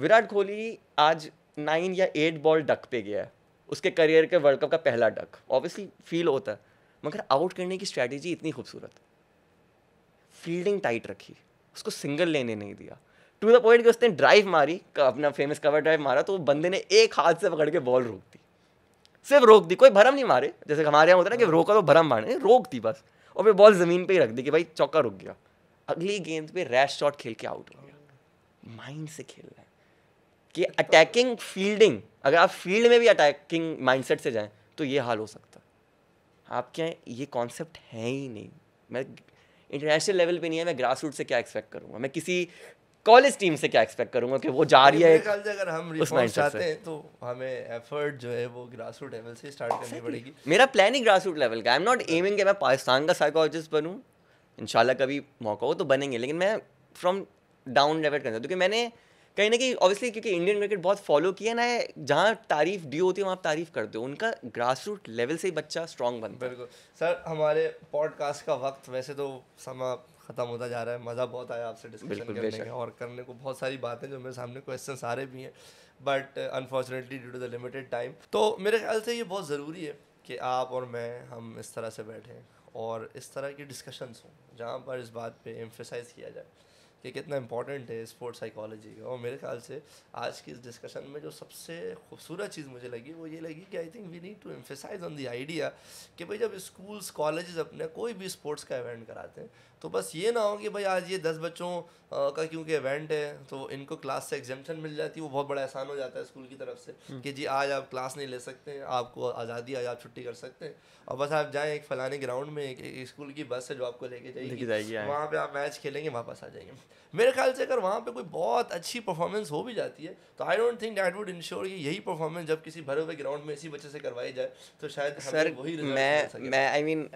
विराट कोहली आज नाइन या एट बॉल डक पे गया है उसके करियर के वर्ल्ड कप का पहला डक ऑब्वियसली फील होता है मगर आउट करने की स्ट्रैटेजी इतनी खूबसूरत फील्डिंग टाइट रखी उसको सिंगल लेने नहीं दिया टू द पॉइंट कि उसने ड्राइव मारी अपना फेमस कवर ड्राइव मारा तो बंदे ने एक हाथ से पकड़ के बॉल रोक दी सिर्फ रोक दी कोई भरम नहीं मारे जैसे हमारे यहाँ होता है ना कि हाँ। रोका तो भरम मारे रोक दी बस और फिर बॉल ज़मीन पर ही रख दी कि भाई चौका रुक गया अगली गेंद पे रैश शॉट खेल के आउट हो गया माइंड से खेल रहा है कि अटैकिंग फील्डिंग अगर आप फील्ड में भी अटैकिंग माइंडसेट से जाएं तो ये हाल हो सकता है आपके यहाँ ये कॉन्सेप्ट है ही नहीं मैं इंटरनेशनल लेवल पे नहीं है मैं ग्रास रूट से क्या एक्सपेक्ट करूँगा मैं किसी कॉलेज टीम से क्या एक्सपेक्ट करूंगा कि वो जा रही है अगर हम उस चाहते हैं तो हमें एफर्ट जो है वो ग्रास रूट लेवल से स्टार्ट करनी पड़ेगी मेरा प्लान ही ग्रास रूट लेवल का आई एम नॉट एमिंग कि मैं पाकिस्तान का साइकोलॉजिस्ट बनूँ इन कभी मौका हो तो बनेंगे लेकिन मैं फ्रॉम डाउन लेवल करता क्योंकि मैंने कहीं ना कहीं ऑब्वियसली क्योंकि इंडियन क्रिकेट बहुत फॉलो किया ना है जहाँ तारीफ डी होती है वहाँ आप तारीफ करते हो उनका ग्रास रूट लेवल से ही बच्चा स्ट्रॉन्ग बनता है बिल्कुल सर हमारे पॉडकास्ट का वक्त वैसे तो समा ख़त्म होता जा रहा है मज़ा बहुत आया आपसे डिस्कशन करने का और करने को बहुत सारी बातें जो मेरे सामने क्वेश्चन आ रहे भी हैं but unfortunately due to the limited time तो मेरे ख्याल से ये बहुत ज़रूरी है कि आप और मैं हम इस तरह से बैठें और इस तरह की डिस्कशंस हों जहाँ पर इस बात पे एम्फेसाइज किया जाए कि कितना इंपॉर्टेंट है स्पोर्ट्स साइकोलॉजी का और मेरे ख्याल से आज की इस डिस्कशन में जो सबसे खूबसूरत चीज़ मुझे लगी वो ये लगी कि I think we need to emphasise on the idea कि भाई जब स्कूल्स कॉलेजेस अपने कोई भी स्पोर्ट्स का इवेंट कराते हैं तो बस ये ना हो कि भाई आज ये दस बच्चों का क्योंकि इवेंट है तो इनको क्लास से एग्जामेशन मिल जाती है वो बहुत बड़ा एहसान हो जाता है स्कूल की तरफ से हम्म। कि जी आज आप क्लास नहीं ले सकते हैं आपको आज़ादी आज आप छुट्टी कर सकते हैं और बस आप जाएँ एक फलाने ग्राउंड में एक, एक स्कूल की बस है जो आपको लेके जाएगी हाँ। वहाँ पर आप मैच खेलेंगे वापस आ जाएंगे मेरे ख्याल से अगर वहाँ पर कोई बहुत अच्छी परफॉर्मेंस हो भी जाती है तो I don't think that would ensure कि यही परफॉर्मेंस जब किसी भरे हुए ग्राउंड में इसी बच्चे से करवाई जाए तो शायद सर वही मैं आई मीन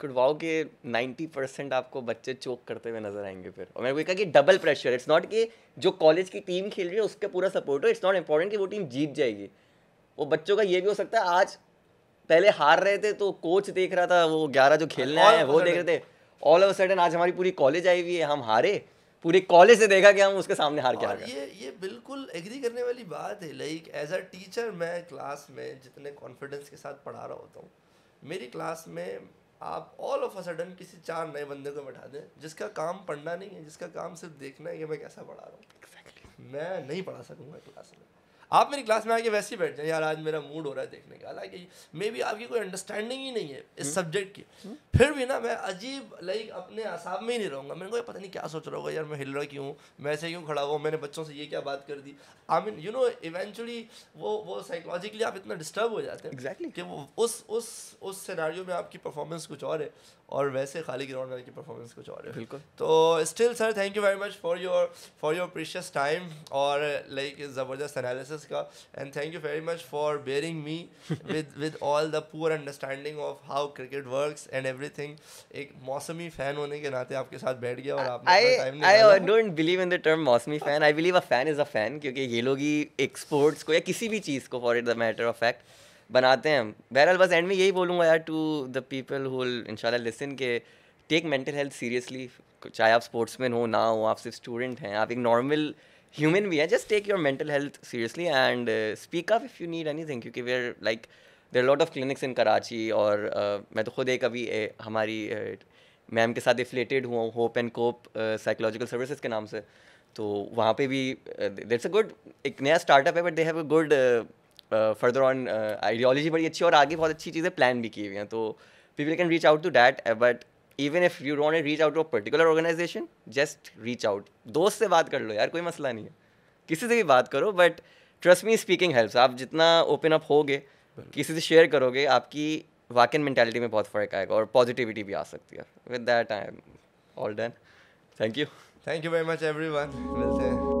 कुड वाओ के 90 परसेंट आपको बच्चे चोक करते हुए नजर आएंगे फिर और मैंने कहा कि डबल प्रेशर इट्स नॉट कि जो कॉलेज की टीम खेल रही है उसका पूरा सपोर्ट हो इट्स नॉट इम्पॉर्टेंट कि वो टीम जीत जाएगी वो बच्चों का ये भी हो सकता है आज पहले हार रहे थे तो कोच देख रहा था वो ग्यारह जो खेलने आए हैं वो देख रहे थे ऑल ओवर सडन आज हमारी पूरी कॉलेज आई हुई है हम हारे पूरे कॉलेज से देखा कि हम उसके सामने हार के हार ये ये बिल्कुल एग्री करने वाली बात है लाइक एज अ टीचर मैं क्लास में जितने कॉन्फिडेंस के साथ पढ़ा रहा होता हूँ मेरी क्लास में आप ऑल ऑफ अ सडन किसी चार नए बंदे को बैठा दें जिसका काम पढ़ना नहीं है जिसका काम सिर्फ देखना है कि मैं कैसा पढ़ा रहा हूँ exactly. मैं नहीं पढ़ा सकूँगा क्लास में आप मेरी क्लास में आके वैसे ही बैठ जाए यार आज मेरा मूड हो रहा है देखने का हालांकि मे बी आपकी कोई अंडरस्टैंडिंग ही नहीं है इस सब्जेक्ट हम्म। की हम्म। फिर भी ना मैं अजीब लाइक अपने आसाब में ही नहीं रहूँगा मेरे को पता नहीं क्या सोच रहा होगा यार मैं हिल रहा क्यों मैं ऐसे क्यों खड़ा हुआ मैंने बच्चों से ये क्या बात कर दी I mean you know eventually वो वो साइकोलॉजिकली आप इतना डिस्टर्ब हो जाते हैं एग्जैक्टली कि वो उस उस उस सिनारियों में आपकी परफॉर्मेंस कुछ और है और वैसे खाली ग्राउंड में आपकी परफॉर्मेंस कुछ और है बिल्कुल तो still sir thank you very much for your for your precious time और लाइक ज़बरदस्त analysis viewers and thank you very much for bearing me with with all the poor understanding of how cricket works and everything एक मौसमी फैन होने के नाते आपके साथ बैठ गया और आपने I, टाइम निकाला I don't believe in the term मौसमी fan I believe a fan is a fan क्योंकि ये लोग ही एक स्पोर्ट्स को या किसी भी चीज़ को for it the matter of fact बनाते हैं बहरहाल बस एंड में यही बोलूंगा यार टू द पीपल हु इंशाल्लाह लिसन के टेक मेंटल हेल्थ सीरियसली चाहे आप स्पोर्ट्समैन हो ना हो आप सिर्फ स्टूडेंट हैं आप एक नॉर्मल normal ह्यूमन भी है just take your mental health seriously and speak up if you need anything क्योंकि we like like there lot of clinics in Karachi और uh, मैं तो खुद एक अभी ए, हमारी मैम के साथ एफिलेटेड हुआ हूँ Hope and Cope Psychological Services के नाम से तो वहाँ पे भी देट्स अ गुड एक नया स्टार्टअप है but they have a good further on ideology बड़ी अच्छी और आगे बहुत अच्छी चीज़ें प्लान भी की हुई हैं तो people can reach out to that but even if you don't reach out to particular organisation just reach out दोस्त से बात कर लो यार कोई मसला नहीं है किसी से भी बात करो but trust me speaking helps आप जितना ओपन अप होगे किसी से शेयर करोगे आपकी वाकई मैंटेलिटी में बहुत फ़र्क आएगा और पॉजिटिविटी भी आ सकती है with that I am all done thank you thank you very much everyone मिलते हैं